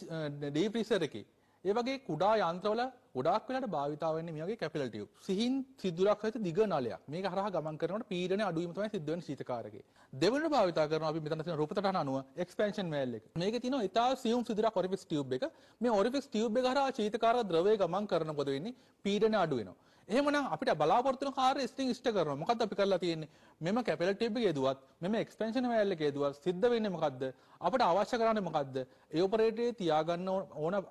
ඩීෆ්‍රීසර් එකේ ඒ වගේ කුඩා යන්ත්‍රවල ගොඩක් වෙලාට භාවිතාව වෙන්නේ මේ වගේ කැපිලර් ටියුබ්. සිහින් සිදුරක් ඇති දිග නලයක්. මේක හරහා ගමන් කරනකොට පීඩනය අඩු වීම තමයි සිද්ධ වෙන්නේ සීතකාරකේ. දෙවෙනිට භාවිතා කරනවා අපි මෙතන තියෙන රූපතටහන අණුව එක්ස්පැන්ෂන් වෑල් එක. මේකේ තියෙනවා ඉතා සියුම් සිදුරක් ඔරිෆිස් ටියුබ් එක. මේ ඔරිෆිස් ටියුබ් එක හරහා ශීතකාරක ද්‍රවය ගමන් කරනකොට වෙන්නේ පීඩනය අඩු වෙනවා. එහෙමනම් අපිට බලාපොරොත්තු වෙන කාර්ය ස්ටිං ඉෂ්ට කරනවා. මොකද්ද අපි කරලා තියෙන්නේ? මෙම කැපිලර් ටියුබ් එකේ දුවත්, මෙම එක්ස්පැන්ෂන් වෑල් එකේ දුවත් සිද්ධ වෙන්නේ මොකද්ද? අපිට අවශ්‍ය කරන්නේ මොකද්ද? ඒඔපරේටරේ තියාගන්න ඕන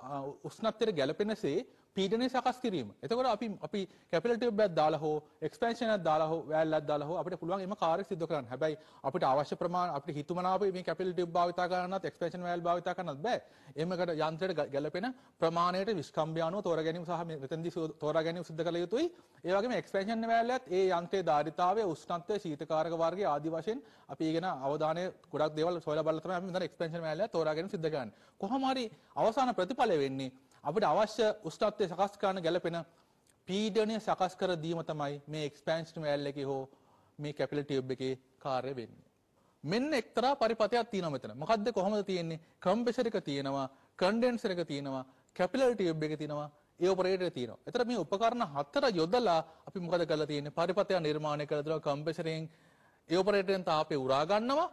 උෂ්ණත්වයට ගැළපෙනසේ පීටනය සකස් කිරීම එතකොට අපි අපි කැපිලට බැත් දාලා හෝ එක්ස්පේෂන දාලා හෝ වැල්ලත් දාලා හෝ අපිට පුළුවන් එම කාර්ය සිද්ධ කරන්න. හැබැයි අපිට අවශ්‍ය ප්‍රමාණය අපිට හිතුමනාප මේ කැපිලට භාවිතා කරන්නත් එක්ස්පේෂන් වැල් භාවිතා කරන්නත් බෑ. එමකට යන්ත්‍රයට ගැළපෙන ප්‍රමාණයට විස්කම්බය අනුව තෝරා ගැනීම සහ මෙතෙන්දී තෝරා ගැනීම සිද්ධ කළ යුතුයි. ඒ වගේම එක්ස්පේෂන් වැල්ලත් ඒ යන්ත්‍රයේ ධාරිතාවය, උෂ්ණත්වය, ශීතකාරක වර්ගය ආදී වශයෙන් අපි ඊගෙන අවධානය ගොඩක් දේවල් සොයලා බලලා තමයි අපි මෙතන එක්ස්පේෂන් වැල්ල තෝරා ගැනීම සිද්ධ කරන්නේ. කොහොම හරි අවසාන ප්‍රතිඵලය වෙන්නේ අපිට අවශ්‍ය උෂ්ණත්වය සකස් කරන්න ගැලපෙන පීඩනය සකස් කර දීම තමයි මේ එක්ස්පෑන්ෂන් වැල් එකේ හෝ මේ කැපිලර් ටියුබ් එකේ කාර්ය වෙන්නේ. මෙන්න එක්තරා පරිපතයක් තියෙනවා මෙතන. මොකද්ද කොහොමද තියෙන්නේ? කම්ප්‍රෙසර් එක තියෙනවා, කන්ඩෙන්සර් එක තියෙනවා, කැපිලර් ටියුබ් එක තියෙනවා, ඒෝපරේට තියෙනවා. එතර මේ උපකරණ හතර යොදලා අපි මොකද කරලා තියෙන්නේ? පරිපතය නිර්මාණය කරලා දෙනවා කම්ප්‍රෙසරෙන් ඒෝපරේටරෙන් තාපය උරා ගන්නවා.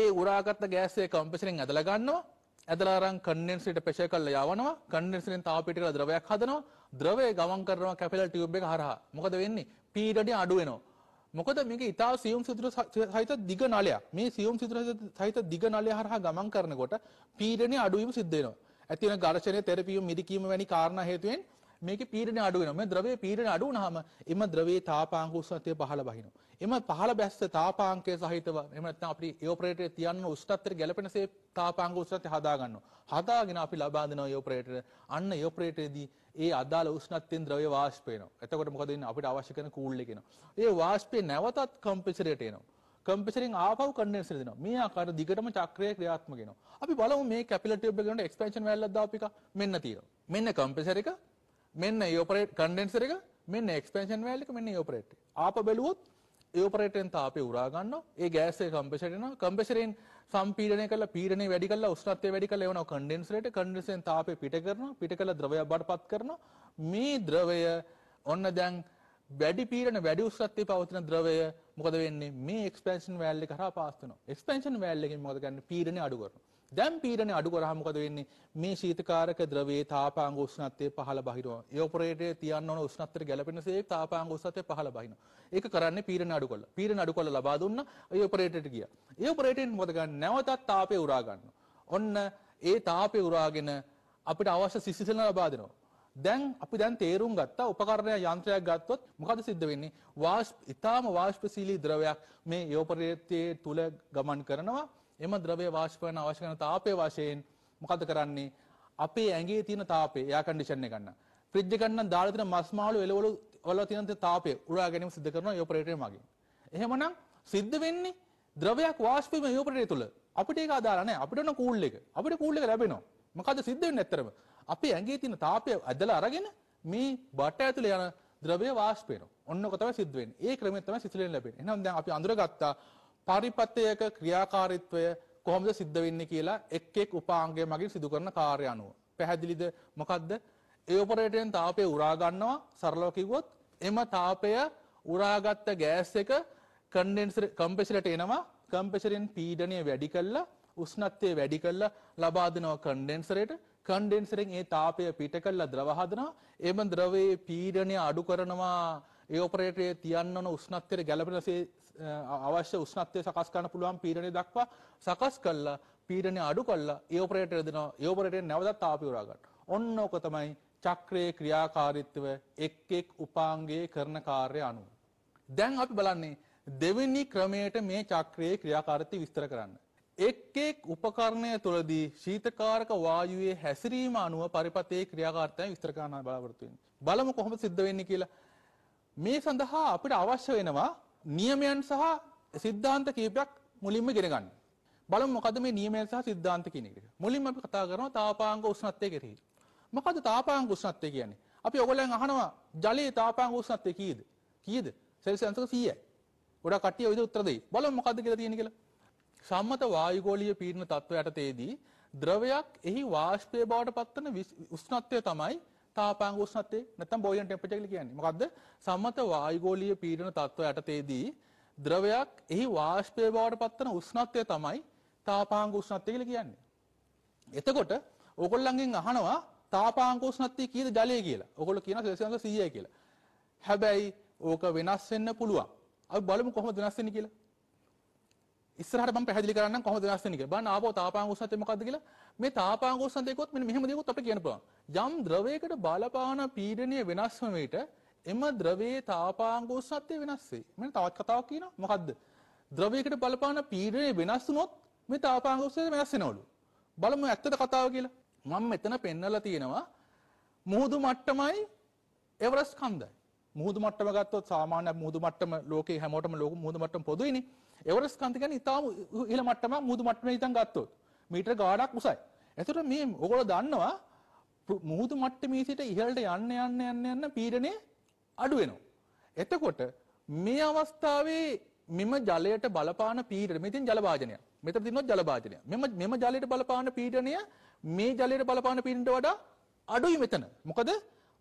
ඒ උරාගත්ත ගෑස්සේ කම්ප්‍රෙසරෙන් ඇදලා ගන්නවා. ඇදලා අරන් කන්ඩෙන්සරට ප්‍රෙෂර් කරලා යවනවා කන්ඩෙන්සරෙන් තව පිටිකල ද්‍රවයක් හදනවා ද්‍රවය ගමන් කරනවා කැපිලර් ටියුබ් එක හරහා මොකද වෙන්නේ පීඩණය අඩු වෙනවා මොකද මේක ඉතා සියුම් සිදුර සහිත දිග නලයක් මේ සියුම් සිදුර සහිත දිග නලය හරහා ගමන් කරනකොට පීඩණය අඩුවීම සිද්ධ වෙනවා ඇති වෙන ඝර්ෂණය තෙරපියුම් මිරිකීම වැනි කාරණා හේතුවෙන් මේක පීඩණය අඩු වෙනවා මේ ද්‍රවයේ පීඩණය අඩු වුනහම එම ද්‍රවයේ තාපාංග උෂ්ණත්වය පහළ බහිනවා එම පහළ බැස්ස තාපාංකය සහිතව එම නැත්නම් අපි ඒෝපරේටරේ තියන්න උෂ්ණත්වයට ගැලපෙනසේ තාපාංග උෂ්ණත්වය හදාගන්නවා. හදාගෙන අපි ලබා දෙනවා ඒෝපරේටර. අන්න ඒෝපරේටරේදී ඒ අදාළ උෂ්ණත්වයෙන් ද්‍රව්‍ය වාෂ්ප වෙනවා. එතකොට මොකද වෙන්නේ? අපිට අවශ්‍ය කරන කූල් එක එනවා. ඒ වාෂ්පය නැවතත් කම්ප්‍රෙසරයට එනවා. කම්පෙසරෙන් ආපහු කන්ඩෙන්සර් දෙනවා. මේ ආකාරයට දිගටම චක්‍රය ක්‍රියාත්මක වෙනවා. අපි බලමු මේ කැපිලර් ටියුබ් එකේ ගන්න එක්ස්පැන්ෂන් වැල්ලක් දාපු එක මෙන්න තියෙනවා. මෙන්න කම්පෙසර් එක, මෙන්න ඒෝපරේටර් කන්ඩෙන්සර් එක, මෙන්න එක්ස්පැන්ෂන් වැල් එක, මෙන්න ඒෝපරේටර්. ආපහු බැලුවොත් යෝපරේටෙන් තාපය උරාගන්න ඒ ගෑසේ කම්පෙසටන කම්පෙසරෙන් සම්පීඩනය කල පීරන වැඩි කල උස්නත්ය වැඩි කල එවන කඩෙන්ස්රට කඩසෙන් තාපය පිට කරන පිට කල ද්‍රවය බට පත් කරන මේ ද්‍රවය ඔන්න දැන් වැඩි පීරන වැඩි උස්සත්ති පවතින ද්‍රවය මොකද වෙන්නේ මේ එක්ස්පේන්ෂන් වැල්ලි කරා පාස්සන එක්ස්පේන්ෂන් වැල්ලකින් මොදගන්න පීරණ අඩුගරන දැම් පීරණ අඩු කරහමකද වෙන්නේ මේ ශීතකාරක ද්‍රවේ තාපාංග උෂ්නත්තය පහල බහිනවා යෝපරේටය තියන්න උෂ්නත්තර ගැලපෙනසේ තාපාංග උසතය පහල බහින ඒක කරන්න පීරණ අඩු කොල්ල පීරණ අඩු කොල ලබා දුන්න යෝපරේටට ගිය යෝපරේටෙන් මොදගන්න නැවතත් තාපය උරාගන්න ඔන්න ඒ තාපය උරාගෙන අපිට අවශ්‍ය සිසිසන ලබාදනවා දැන් අපි දැන් තේරුම් ගත්තා උපකරණය යන්ත්‍රයක් ගත්තොත් මොකද සිද්ධ වෙන්නේ වාෂ් ඉතාම වාෂ්පශීලී ද්‍රවයක් මේ යෝපරේතයේ තුල ගමන් කරනවා එම ද්‍රවය වාශ්ප වෙන අවශ්‍ය කරන තාපය වශයෙන් මොකද කරන්නේ අපේ ඇඟේ තියෙන තාපේ එයා කන්ඩිෂන් එක ගන්න. ෆ්‍රිජ් එක ගන්න දාලා තියෙන මස් මාළු එළවලු වල තියෙන තාපය උරා ගැනීම සිදු කරනවා යෝපරේටරේ මගින්. එහෙමනම් සිද්ධ වෙන්නේ ද්‍රවයක් වාෂ්ප වීම යෝපරේටරය තුල. අපිට ඒක ආදාලා නැහැ. අපිට ඕන කූල් එක. අපිට කූල් එක ලැබෙනවා. මොකද සිද්ධ වෙන්නේ ඇත්තරම? අපේ ඇඟේ තියෙන තාපය ඇදලා අරගෙන මේ බට ඇතුලේ යන ද්‍රවය වාෂ්ප වෙනවා. ඔන්න ඔක තමයි සිද්ධ වෙන්නේ. ඒ ක්‍රමයෙන් තමයි සිසිලෙන් ලැබෙන්නේ. එහෙනම් දැන් අපි අඳුරගත්තා පරිපතයක ක්‍රියාකාරීත්වය කොහොමද සිද්ධ වෙන්නේ කියලා එක් එක් උපාංගය මගින් සිදු කරන කාර්ය අනුව. පැහැදිලිද? මොකද්ද? ඒ ඔපරේටරෙන් තාපය උරා ගන්නවා සරලව කිව්වොත් එම තාපය උරාගත්ත ගෑස් එක කන්ඩෙන්සර් කම්ප්‍රෙසරට එනවා. කම්ප්‍රෙසරෙන් පීඩනය වැඩි කළා උෂ්ණත්වය වැඩි කළා ලබා දෙනවා කන්ඩෙන්සරේට. කන්ඩෙන්සරෙන් ඒ තාපය පිට කළා ද්‍රව හදනවා. එම ද්‍රවයේ පීඩනය අඩු කරනවා ඒ ඔපරේටරයේ තියන්න උෂ්ණත්වයට ගැළපෙන අවශ්‍ය උෂ්ණත්වය සකස් කරන්න පුළුවන් පීඩනය දක්වා සකස් කළා පීඩනය අඩු කළා ඒඔපරේටර් දෙනවා ඒඔපරේටර් නැවතත් තාපය උරා ගන්න. ඔන්න ඕක තමයි චක්‍රයේ ක්‍රියාකාරීත්වය එක් එක් උපාංගයේ කරන කාර්ය අනුව. දැන් අපි බලන්නේ දෙවෙනි ක්‍රමයට මේ චක්‍රයේ ක්‍රියාකාරීත්වය විස්තර කරන්න. එක් එක් උපකරණය තුළදී ශීතකාරක වායුවේ හැසිරීම අනුව පරිපතේ ක්‍රියාකාරීත්වය විස්තර කරන්න බලාපොරොත්තු වෙන්නේ. බලමු කොහොමද සිද්ධ වෙන්නේ කියලා. මේ සඳහා අපිට අවශ්‍ය වෙනවා නියමයන් සහ සිද්ධාන්ත කීපයක් මුලින්ම ඉගෙන ගන්න. බලමු මොකද මේ නියමයන් සහ සිද්ධාන්ත කියන එක. මුලින්ම අපි කතා කරනවා තාපාංග උෂ්ණත්වය කෙරෙහි. මොකද තාපාංග උෂ්ණත්වය කියන්නේ? අපි ඔයගොල්ලන් අහනවා ජලයේ තාපාංග උෂ්ණත්වය කීයද? කීයද? සෙල්සියස් 100යි. ගොඩක් කට්ටිය ඔය දේ උත්තර දෙයි. බලමු මොකද්ද කියලා තියෙන්නේ කියලා. සම්මත වායුගෝලීය පීඩන තත්ත්වයට තේදී ද්‍රවයක් එහි වාෂ්පය බවට පත්වන උෂ්ණත්වය තමයි තාපාංග උෂ්ණත්වයේ නැත්නම් බෝලියන් ටෙම්පරේචර් කියලා කියන්නේ. මොකද්ද? සම්මත වායුගෝලීය පීඩන තත්ත්වය යටතේදී ද්‍රවයක් එහි වාෂ්පය බවට පත්වන උෂ්ණත්වය තමයි තාපාංග උෂ්ණත්වය කියලා කියන්නේ. එතකොට ඕගොල්ලන්ගෙන් අහනවා තාපාංග උෂ්ණත්වය කීයද ජලය කියලා. ඕගොල්ලෝ කියනවා සෙල්සියස් 100යි කියලා. හැබැයි ඕක වෙනස් වෙන්න පුළුවන්. අපි බලමු කොහොමද වෙනස් වෙන්නේ කියලා. ඉස්සරහට මම පැහැදිලි කරන්නම් කොහොමද ලස්සන කියලා. බලන්න ආපෝ තාපාංග උෂ්ණත්වය මොකද්ද කියලා. මේ තාපාංග උෂ්ණත්වය කිව්වොත් මෙන්න මෙහෙම දේකුත් අපිට කියන්න පුළුවන්. යම් ද්‍රවයකට බලපාන පීඩනය වෙනස් වන විට එම ද්‍රවයේ තාපාංග උෂ්ණත්වය වෙනස් වෙයි. මම තවත් කතාවක් කියනවා. මොකද්ද? ද්‍රවයකට බලපාන පීඩනය වෙනස් වුණොත් මේ තාපාංග උෂ්ණත්වය වෙනස් වෙනවලු. බලමු ඇත්තද කතාව කියලා. මම මෙතන පෙන්නලා තියෙනවා මුහුදු මට්ටමයි එවරස්ට් කන්දයි. මුහුදු මට්ටම ගත්තොත් සාමාන්‍ය මුහුදු මට්ටම ලෝකේ හැමෝටම ලෝක මුහුදු මට්ටම පොදුයිනේ. එවරස් කන්තිකන ඉතාම ඉහළ මට්ටම මුහුදු මට්ටමේ ඉඳන් ගත්තොත් මීටර ගාඩක් උසයි. එතකොට මේ ඔයගොල්ලෝ දන්නවා මුහුදු මට්ටමේ සිට ඉහළට යන්න යන්න යන්න යන්න පීඩනය අඩු වෙනවා. එතකොට මේ අවස්ථාවේ මෙම ජලයට බලපාන පීඩනය මෙතින් ජලභාජනය. මෙතන දිනන ජලභාජනය. මෙම මෙම ජලයට බලපාන පීඩනය මේ ජලයට බලපාන පීඩනයට වඩා අඩුයි මෙතන. මොකද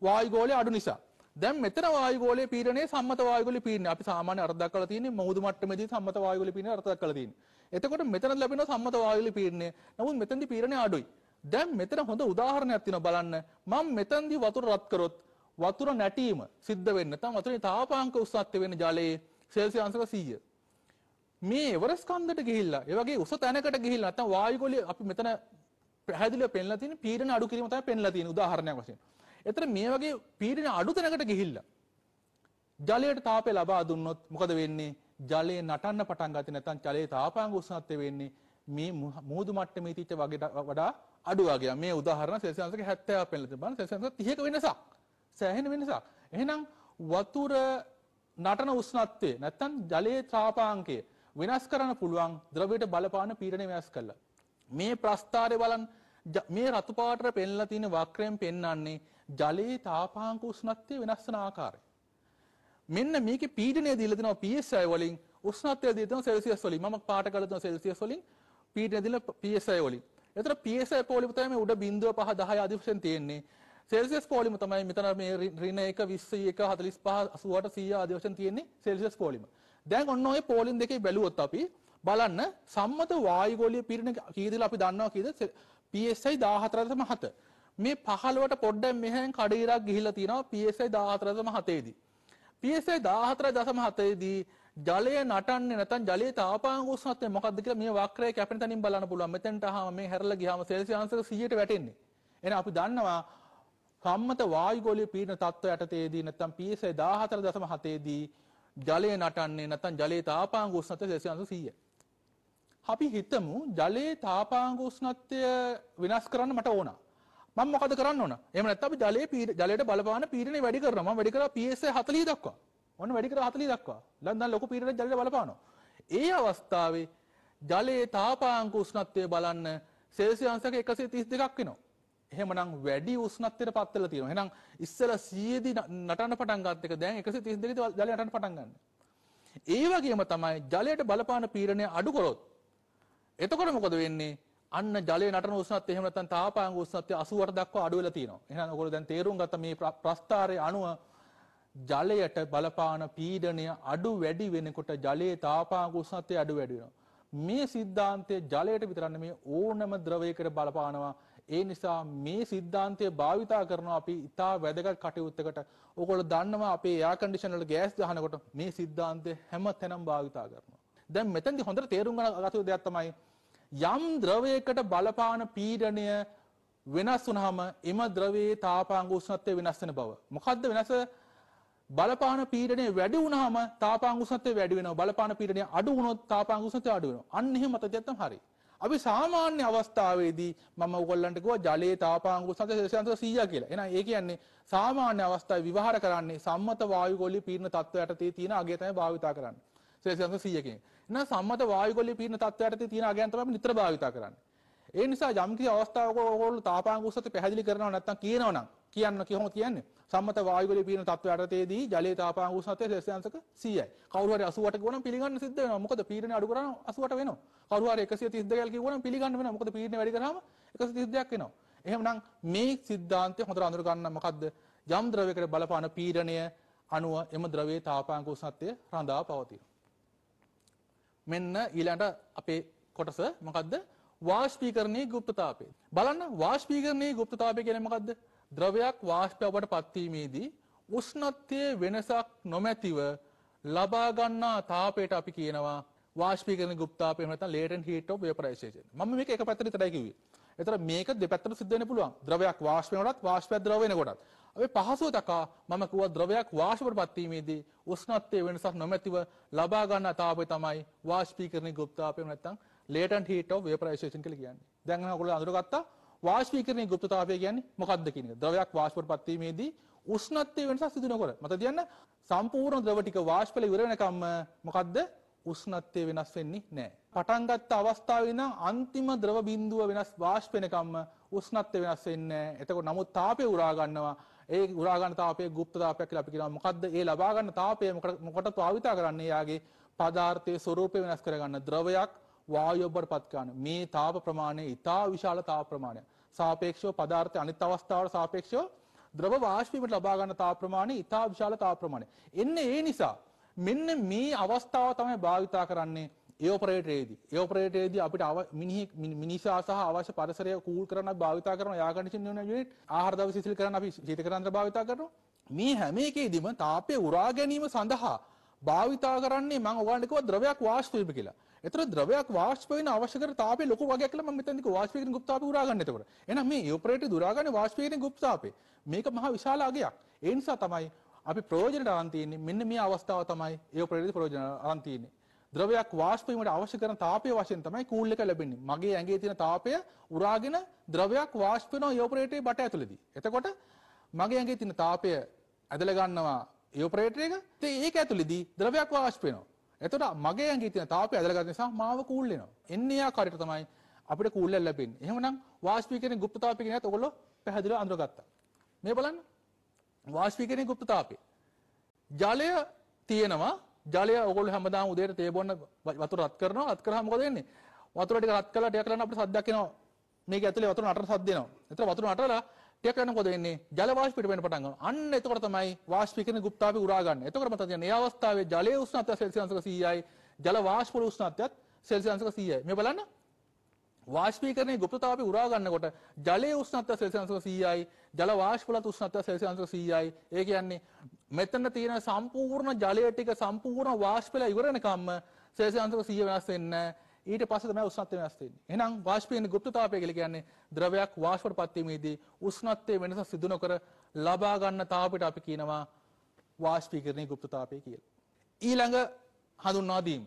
වායු ගෝලයේ අඩු නිසා. දැන් මෙතන වායුගෝලයේ පීඩනය සම්මත වායුගෝලයේ පීඩනය. අපි සාමාන්‍ය අර්ථ දක්වලා තියෙන්නේ මෞදු මට්ටමේදී සම්මත වායුගෝලයේ පීඩනය අර්ථ දක්වලා තියෙන්නේ. එතකොට මෙතන ලැබෙන සම්මත වායුගෝලයේ පීඩනය. නමුත් මෙතනදී පීඩනය අඩුයි. දැන් මෙතන හොඳ උදාහරණයක් තියෙනවා බලන්න. මම මෙතනදී වතුර රත් කරොත් වතුර නැටීම සිද්ධ වෙන්න නැත්නම් වතුරේ තාපාංක උස්සත්ත්වය වෙන ජලයේ සෙල්සියස් අංශක 100. මේ එවරස් කන්දට ගිහිල්ලා ඒ වගේ උස තැනකට ගිහිල්ලා නැත්නම් වායුගෝලයේ අපි මෙතන පැහැදිලිව පෙන්ලා තියෙන පීඩන අඩු කිරීම තමයි පෙන්ලා තියෙන උදාහරණයක් වශයෙන්. එතන මේ වගේ පීඩන අඩු තැනකට ගිහිල්ලා ජලයට තාපය ලබා දුන්නොත් මොකද වෙන්නේ? ජලය නටන්න පටන් ගත්තේ නැත්නම් ජලයේ තාපාංග උෂ්ණත්වය වෙන්නේ මේ මුහුදු මට්ටමේ තියච්ච වගේට වඩා අඩු වගේ. මේ උදාහරණ සෙල්සියස් එක 70ක් පෙන්නලා තිබුණා. සෙල්සියස් 30ක වෙනසක්. සෑහෙන වෙනසක්. එහෙනම් වතුර නටන උෂ්ණත්වය නැත්නම් ජලයේ තාපාංගය වෙනස් කරන්න පුළුවන් ද්‍රවයට බලපාන පීඩනය වෙනස් කරලා. මේ ප්‍රස්ථාරය බලන්න මේ රතු පාටට පෙන්ලා තියෙන වක්‍රයෙන් පෙන්වන්නේ ජලයේ තාපාංක උෂ්ණත්වය වෙනස් වෙන ආකාරය. මෙන්න මේකේ පීඩනය දීලා දෙනවා PSI වලින් උෂ්ණත්වය දීලා දෙනවා සෙල්සියස් වලින්. මම පාට කරලා දෙනවා සෙල්සියස් වලින් පීඩනය දීලා PSI වලින්. එතන PSI පොලිම තමයි උඩ 0.5 10 ආදී වශයෙන් තියෙන්නේ. සෙල්සියස් පොලිම තමයි මෙතන මේ ඍණ 1 21 45 88 100 ආදී වශයෙන් තියෙන්නේ සෙල්සියස් පොලිම. දැන් ඔන්න ඔය පොලිම් දෙකේ බැලුවොත් අපි බලන්න සම්මත වායු ගෝලීය පීඩන කීයද කියලා අපි දන්නවා කීයද PSI 14.7 මේ පහළුවට පොඩ්ඩක් මෙහෙන් කඩීරක් ගිහිලා තියෙනවා PSI 14.7ේදී. PSI 14.7ේදී ජලය නටන්නේ නැත්නම් ජලයේ තාපාංග උෂ්ණත්වය මොකක්ද කියලා මේ වක්‍රය කැපෙන තැනින් බලන්න පුළුවන්. මෙතෙන්ට ආවම මේ හැරලා ගියාම සෙල්සියස් 100ට වැටෙන්නේ. එහෙනම් අපි දන්නවා සම්මත වායුගෝලීය පීඩන තත්ත්වය යටතේදී නැත්නම් PSI 14.7 දී ජලය නටන්නේ නැත්නම් ජලයේ තාපාංග උෂ්ණත්වය සෙල්සියස් 100. අපි හිතමු ජලයේ තාපාංග උෂ්ණත්වය වෙනස් කරන්න මට ඕනා. මම මොකද කරන්න ඕන? එහෙම නැත්නම් අපි ජලයේ ජලයට බලපාන පීඩනය වැඩි කරනවා. මම වැඩි කරා pSA 40 දක්වා. ඔන්න වැඩි කරා 40 දක්වා. දැන් දැන් ලොකු පීඩනයක් ජලයට බලපානවා. ඒ අවස්ථාවේ ජලයේ තාපාංක උෂ්ණත්වය බලන්න සෙල්සියස්ක 132ක් වෙනවා. එහෙමනම් වැඩි උෂ්ණත්වයට පත් වෙලා තියෙනවා. එහෙනම් ඉස්සෙල්ලා 100 දී නටන්න පටන් ගන්නත් එක දැන් 132 දී ජලය නටන්න පටන් ගන්නවා. ඒ වගේම තමයි ජලයට බලපාන පීඩනය අඩු කරොත් එතකොට මොකද වෙන්නේ අන්න ජලයේ නටන උෂ්ණත්වය එහෙම නැත්නම් තාපාංග උෂ්ණත්වය 80ට දක්වා අඩු වෙලා තියෙනවා. එහෙනම් ඔයගොල්ලෝ දැන් තේරුම් ගත්ත මේ ප්‍රස්ථාරයේ අණුව ජලයට බලපාන පීඩනය අඩු වැඩි වෙනකොට ජලයේ තාපාංග උෂ්ණත්වය අඩු වැඩි වෙනවා. මේ સિદ્ધාන්තය ජලයට විතරක් නෙමෙයි ඕනම ද්‍රවයකට බලපානවා. ඒ නිසා මේ સિદ્ધාන්තය භාවිතා කරනවා අපි ඉතා වැදගත් කටයුත්තකට. ඔයගොල්ලෝ දන්නවා අපේ එයාර් කන්ඩිෂන් වල ගෑස් දහනකොට මේ સિદ્ધාන්තය හැමතැනම භාවිතා කරනවා. දැන් මෙතෙන්දි හොඳට තේරුම් ගන්න අගතු දෙයක් තමයි යම් ද්‍රවයකට බලපාන පීඩනය වෙනස් වුනහම එම ද්‍රවයේ තාපාංග උෂ්ණත්වය වෙනස් වෙන බව. මොකද්ද වෙනස? බලපාන පීඩනය වැඩි වුනහම තාපාංග උෂ්ණත්වය වැඩි වෙනවා. බලපාන පීඩනය අඩු වුණොත් තාපාංග උෂ්ණත්වය අඩු වෙනවා. අන්න එහෙම මතකයක් තමයි හරි. අපි සාමාන්‍ය අවස්ථාවේදී මම ඔයගොල්ලන්ට කිව්වා ජලයේ තාපාංග උෂ්ණත්වය සෙල්සියස් 100 කියලා. එහෙනම් ඒ කියන්නේ සාමාන්‍ය අවස්ථාවේ විවහාර කරන්නේ සම්මත වායු ගොලි පීඩන තත්ත්වයට තියෙන අගය තමයි භාවිතා කරන්නේ. සෙල්සියස් 100කින්. එහෙනම් සම්මත වායුගොල්ලේ පීඩන තත්ත්වයට තියෙන අගයන් තමයි නිතර භාවිත කරන්නේ. ඒ නිසා යම් කිසි අවස්ථාවක ඕගොල්ලෝ තාපාංග උස්සත පැහැදිලි කරනවා නැත්නම් කියනවනම් කියන්න කොහොමද කියන්නේ? සම්මත වායුගොල්ලේ පීඩන තත්ත්වයට තේදී ජලයේ තාපාංග උස්සතේ සෙල්සියස්ක 100යි. කවුරු හරි 80ට කිව්වනම් පිළිගන්න සිද්ධ වෙනවා. මොකද පීඩනේ අඩු කරාම 80ට වෙනවා. කවුරු හරි 132 කියලා කිව්වනම් පිළිගන්න වෙනවා. මොකද පීඩනේ වැඩි කරාම 132ක් වෙනවා. එහෙමනම් මේ සිද්ධාන්තය හොඳට අඳුර ගන්න මොකද්ද? යම් ද්‍රවයකට බලපාන පීඩණය අනුව එම ද්‍රවයේ තාපාංග උෂ්ණත්වය රඳා පවතිනවා. මෙන්න ඊළඟ අපේ කොටස මොකද්ද? වාෂ්පීකරණයේ গুপ্তතාවය. බලන්න වාෂ්පීකරණයේ গুপ্তතාවය කියන්නේ මොකද්ද? ද්‍රවයක් වාෂ්පය බවට පත්වීමේදී උෂ්ණත්වයේ වෙනසක් නොමැතිව ලබා ගන්නා තාපයට අපි කියනවා වාෂ්පීකරණ গুপ্তතාවය එහෙම නැත්නම් latent heat of vaporization. මම මේක එක පැත්තට විතරයි කිව්වේ. එතර මේක දෙපැත්තට සිද්ධ වෙන්න පුළුවන්. ද්‍රවයක් වාෂ්ප වෙනකොටත් වාෂ්පයක් ද්‍රව වෙනකොටත්. අපි පහසුව දක්වා මම කිව්වා ද්‍රවයක් වාෂ්පපටපත් වීමේදී උෂ්ණත්වයේ වෙනසක් නොමැතිව ලබා ගන්න තාපය තමයි වාෂ්පීකරණයේ ගුප්තාපය නැත්නම් latent heat of vaporization කියලා කියන්නේ. දැන් අහන ඔයගොල්ලෝ අඳුරගත්තා වාෂ්පීකරණයේ ගුප්තතාවය කියන්නේ මොකක්ද කියන එක. ද්‍රවයක් වාෂ්පපටපත් වීමේදී උෂ්ණත්වයේ වෙනසක් සිදු නොකර. මත තියන්න සම්පූර්ණ ද්‍රව ටික වාෂ්පල ඉවර වෙනකම්ම මොකද්ද උෂ්ණත්වය වෙනස් වෙන්නේ නැහැ. පටන් ගත්ත අවස්ථාවේ ඉඳන් අන්තිම ද්‍රව බිඳුව වෙනස් වාෂ්ප වෙනකම්ම උෂ්ණත්වය වෙනස් වෙන්නේ නැහැ. එතකොට නමුත් තාපය උරා ගන්නවා. ඒ උරා ගන්න තාපය গুপ্ত තාපයක් කියලා අපි කියනවා. මොකද්ද? ඒ ලබා ගන්න තාපය මොකට භාවිත කරන්නේ? යාගේ පදාර්ථයේ ස්වરૂපය වෙනස් කරගන්න ද්‍රවයක් වායුව බවට පත් කරන මේ තාප ප්‍රමාණය ඉතා විශාල තාප ප්‍රමාණයක්. සාපේක්ෂව පදාර්ථය අනිත් අවස්ථාවට සාපේක්ෂව ද්‍රව වාෂ්පීමට ලබා ගන්න තාප ප්‍රමාණය ඉතා විශාල තාප ප්‍රමාණයක්. එන්නේ ඒ නිසා මෙන්න මේ අවස්ථාව තමයි භාවිතා කරන්නේ ඒ ඔපරේටරයේදී. ඒ ඔපරේටරයේදී අපිට අව මිනිහෙක් මිනිසා සහ අවශ්‍ය පරිසරය කූල් කරන්න භාවිතා කරන යා කන්ඩිෂන් යන යුනිට් ආහාර දව සිසිල් කරන්න අපි ශීතකරන්ත්‍ර භාවිතා කරනවා. මේ හැම එකේදීම තාපය උරා ගැනීම සඳහා භාවිතා කරන්නේ මම ඔයගලන්ට කිව්වා ද්‍රවයක් වාෂ්ප වීම කියලා. ඒතර ද්‍රවයක් වාෂ්ප වෙන අවශ්‍ය කර තාපය ලොකු වගයක් කියලා මම මෙතනදී කිව්වා වාෂ්පීකරණ ගුප්ත තාපය උරා ගන්න එතකොට. එහෙනම් මේ ඔපරේටර් දුරා ගන්න වාෂ්පීකරණ ගුප්ත තාපය. මේක මහා විශාල අගයක්. ඒ නිසා තමයි අපි ප්‍රයෝජනට අරන් තියෙන්නේ මෙන්න මේ අවස්ථාව තමයි ඒ ඔපරේටර් ප්‍රයෝජන අරන් තියෙන්නේ. ද්‍රවයක් වාෂ්ප වීමට අවශ්‍ය කරන තාපය වශයෙන් තමයි කූල් එක ලැබෙන්නේ. මගේ ඇඟේ තියෙන තාපය උරාගෙන ද්‍රවයක් වාෂ්ප වෙනවා ඒ ඔපරේටරේ බට ඇතුළේදී. එතකොට මගේ ඇඟේ තියෙන තාපය ඇදලා ගන්නවා ඒ ඔපරේටර් එක. ඉතින් ඒක ඇතුළේදී ද්‍රවයක් වාෂ්ප වෙනවා. එතකොට මගේ ඇඟේ තියෙන තාපය ඇදලා ගන්න නිසා මාව කූල් වෙනවා. එන්නේ ආකාරයට තමයි අපිට කූල් ලැබෙන්නේ. එහෙමනම් වාෂ්පීකරණේ গুপ্তතාවය කියන එකත් ඔයගොල්ලෝ පැහැදිලිව අඳුරගත්තා. මේ බලන්න වාශ්විකරණය ගුප්තතාපය. ජලය තියෙනවා ජලය ඔගොල්ලෝ හැමදාම උදේට තේ බොන්න වතුර රත් කරනවා රත් කරාම මොකද වෙන්නේ? වතුර ටික රත් කරලා ටික කරලා අපිට සද්දයක් එනවා. මේක ඇතුලේ වතුර නටන සද්ද එනවා. ඒතර වතුර නටලා ටික කරනකොට මොකද වෙන්නේ? ජල වාෂ්පීට වෙන්න පටන් ගන්නවා. අන්න එතකොට තමයි වාෂ්පීකරණ ගුප්තාපය උරා ගන්න. එතකොට මතක තියන්න මේ අවස්ථාවේ ජලයේ උෂ්ණත්වය සෙල්සියස් 100යි e ජල වාෂ්ප වල උෂ්ණත්වයත් සෙල්සියස් 100යි. E මේ බලන්න වාෂ්පීකරණයේ ගුප්තතාවය උරා ගන්නකොට ජලයේ උෂ්ණත්වය සෙල්සියස් 100යි ජල වාෂ්පලත් උෂ්ණත්වය සෙල්සියස් අංශක 100යි. E ඒ කියන්නේ මෙතන තියෙන සම්පූර්ණ ජලය ටික සම්පූර්ණ වාෂ්පල ඉවර වෙනකම්ම සෙල්සියස් අංශක 100 වෙනස් වෙන්නේ ඊට පස්සේ තමයි උෂ්ණත්වය වෙනස් වෙන්නේ. එහෙනම් වාෂ්පයේ গুপ্তතාවය කියලා කියන්නේ ද්‍රවයක් වාෂ්පවටපත් වීමේදී උෂ්ණත්වයේ වෙනස සිදු නොකර ලබා ගන්න තාපයට අපි කියනවා වාෂ්පීකරණයේ গুপ্তතාවය කියලා. ඊළඟ හඳුන්වා දීම.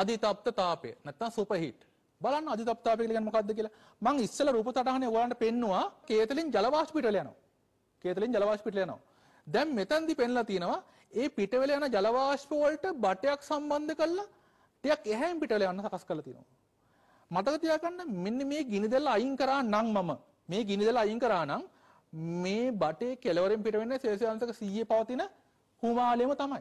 අධිතප්ත තාපය නැත්නම් සුපර් හීට්. බලන්න අධිතප්තාපය කියලා කියන්නේ මොකද්ද කියලා. මම ඉස්සෙල්ලා රූප සටහනේ ඔයාලන්ට පෙන්නවා කේතලින් ජල වාෂ්ප පිටවල යනවා. කේතලින් ජල වාෂ්ප පිටල යනවා. දැන් මෙතෙන්දි පෙන්ලා තියෙනවා ඒ පිටවල යන ජල වාෂ්ප වලට බටයක් සම්බන්ධ කරලා ටිකක් එහැයින් පිටවල යන්න සකස් කරලා තියෙනවා. මතක තියාගන්න මෙන්න මේ ගිනි දැල්ල අයින් කරා නම් මම මේ ගිනි දැල්ල අයින් කරා නම් මේ බටේ කෙලවරෙන් පිට වෙන්නේ සේසයන්සක 100 පවතින හුමාලයම තමයි.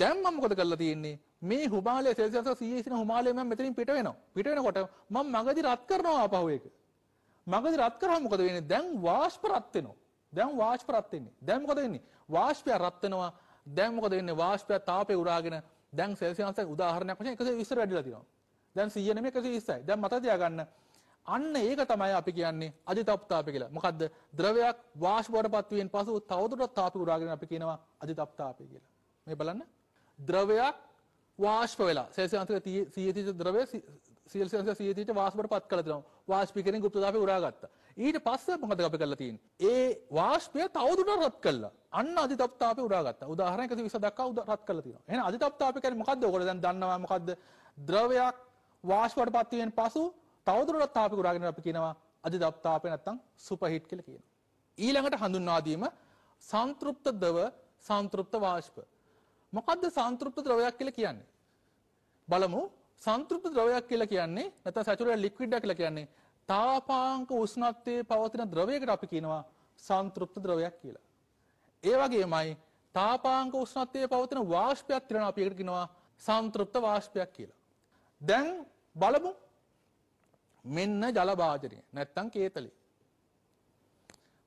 දැන් මම මොකද කරලා තියෙන්නේ? මේ හුමාලය සෙල්සියස් 100 සින හුමාලය මම මෙතනින් පිට වෙනවා. පිට වෙනකොට මම මගදී රත් කරනවා ආපහු ඒක. මගදී රත් කරාම මොකද වෙන්නේ? දැන් වාෂ්ප රත් වෙනවා. දැන් වාෂ්ප රත් වෙන්නේ. දැන් මොකද වෙන්නේ? වාෂ්පය රත් වෙනවා. දැන් මොකද වෙන්නේ? වාෂ්පය තාපේ උරාගෙන දැන් සෙල්සියස් උදාහරණයක් වශයෙන් 120 වැඩිලා තියෙනවා. දැන් 100 නෙමෙයි 120යි. දැන් මතක තියාගන්න. අන්න ඒක තමයි අපි කියන්නේ අධිතප්තාපය කියලා. මොකද්ද? ද්‍රවයක් වාෂ්පවට පත්වීමෙන් පසු තවදුරටත් තාපය උරාගෙන අපි කියනවා අධිතප්තාපය කියලා. මේ බලන්න. ද්‍රවයක් වාශ්ප වෙලා සේසන්තක සියතිච ද්‍රවය සියල්සන්ස සියතිච වාස්පට පත් කළ තිනවා වාශ්පිකරෙන් ගුප්තදාපය උරාගත්තා. ඊට පස්ස මොකද අපි කරලා තියෙන්නේ? ඒ වාෂ්පය තවදුරටත් රත් කළා. අන්න අධිතප්තාපය උරාගත්තා. උදාහරණ 120 දක්වා රත් කළා තියෙනවා. එහෙනම් අධිතප්තාපය කියන්නේ මොකද්ද? ඔයගොල්ලෝ දැන් දන්නවා මොකද්ද? ද්‍රවයක් වාෂ්පවට පත් වෙන පසු තවදුරටත් තාපය උරාගෙන අපි කියනවා අධිතප්තාපය නැත්තම් සුපර්හිට් කියලා කියනවා. ඊළඟට හඳුන්වා දීම සංතෘප්ත දව සංතෘප්ත වාෂ්ප මොකද්ද සංතෘප්ත ද්‍රවයක් කියලා කියන්නේ? බලමු සංතෘප්ත ද්‍රවයක් කියලා කියන්නේ නැත්නම් සැචුරේටඩ් ලික්විඩ් කියලා කියන්නේ තාපාංක උෂ්ණත්වයේ පවතින ද්‍රවයකට අපි කියනවා සංතෘප්ත ද්‍රවයක් කියලා. ඒ වගේමයි තාපාංක උෂ්ණත්වයේ පවතින වාෂ්පයක් තිරන අපි ඒකට කියනවා සංතෘප්ත වාෂ්පයක් කියලා. දැන් බලමු මෙන්න ජල භාජනය නැත්තම් කේතලේ.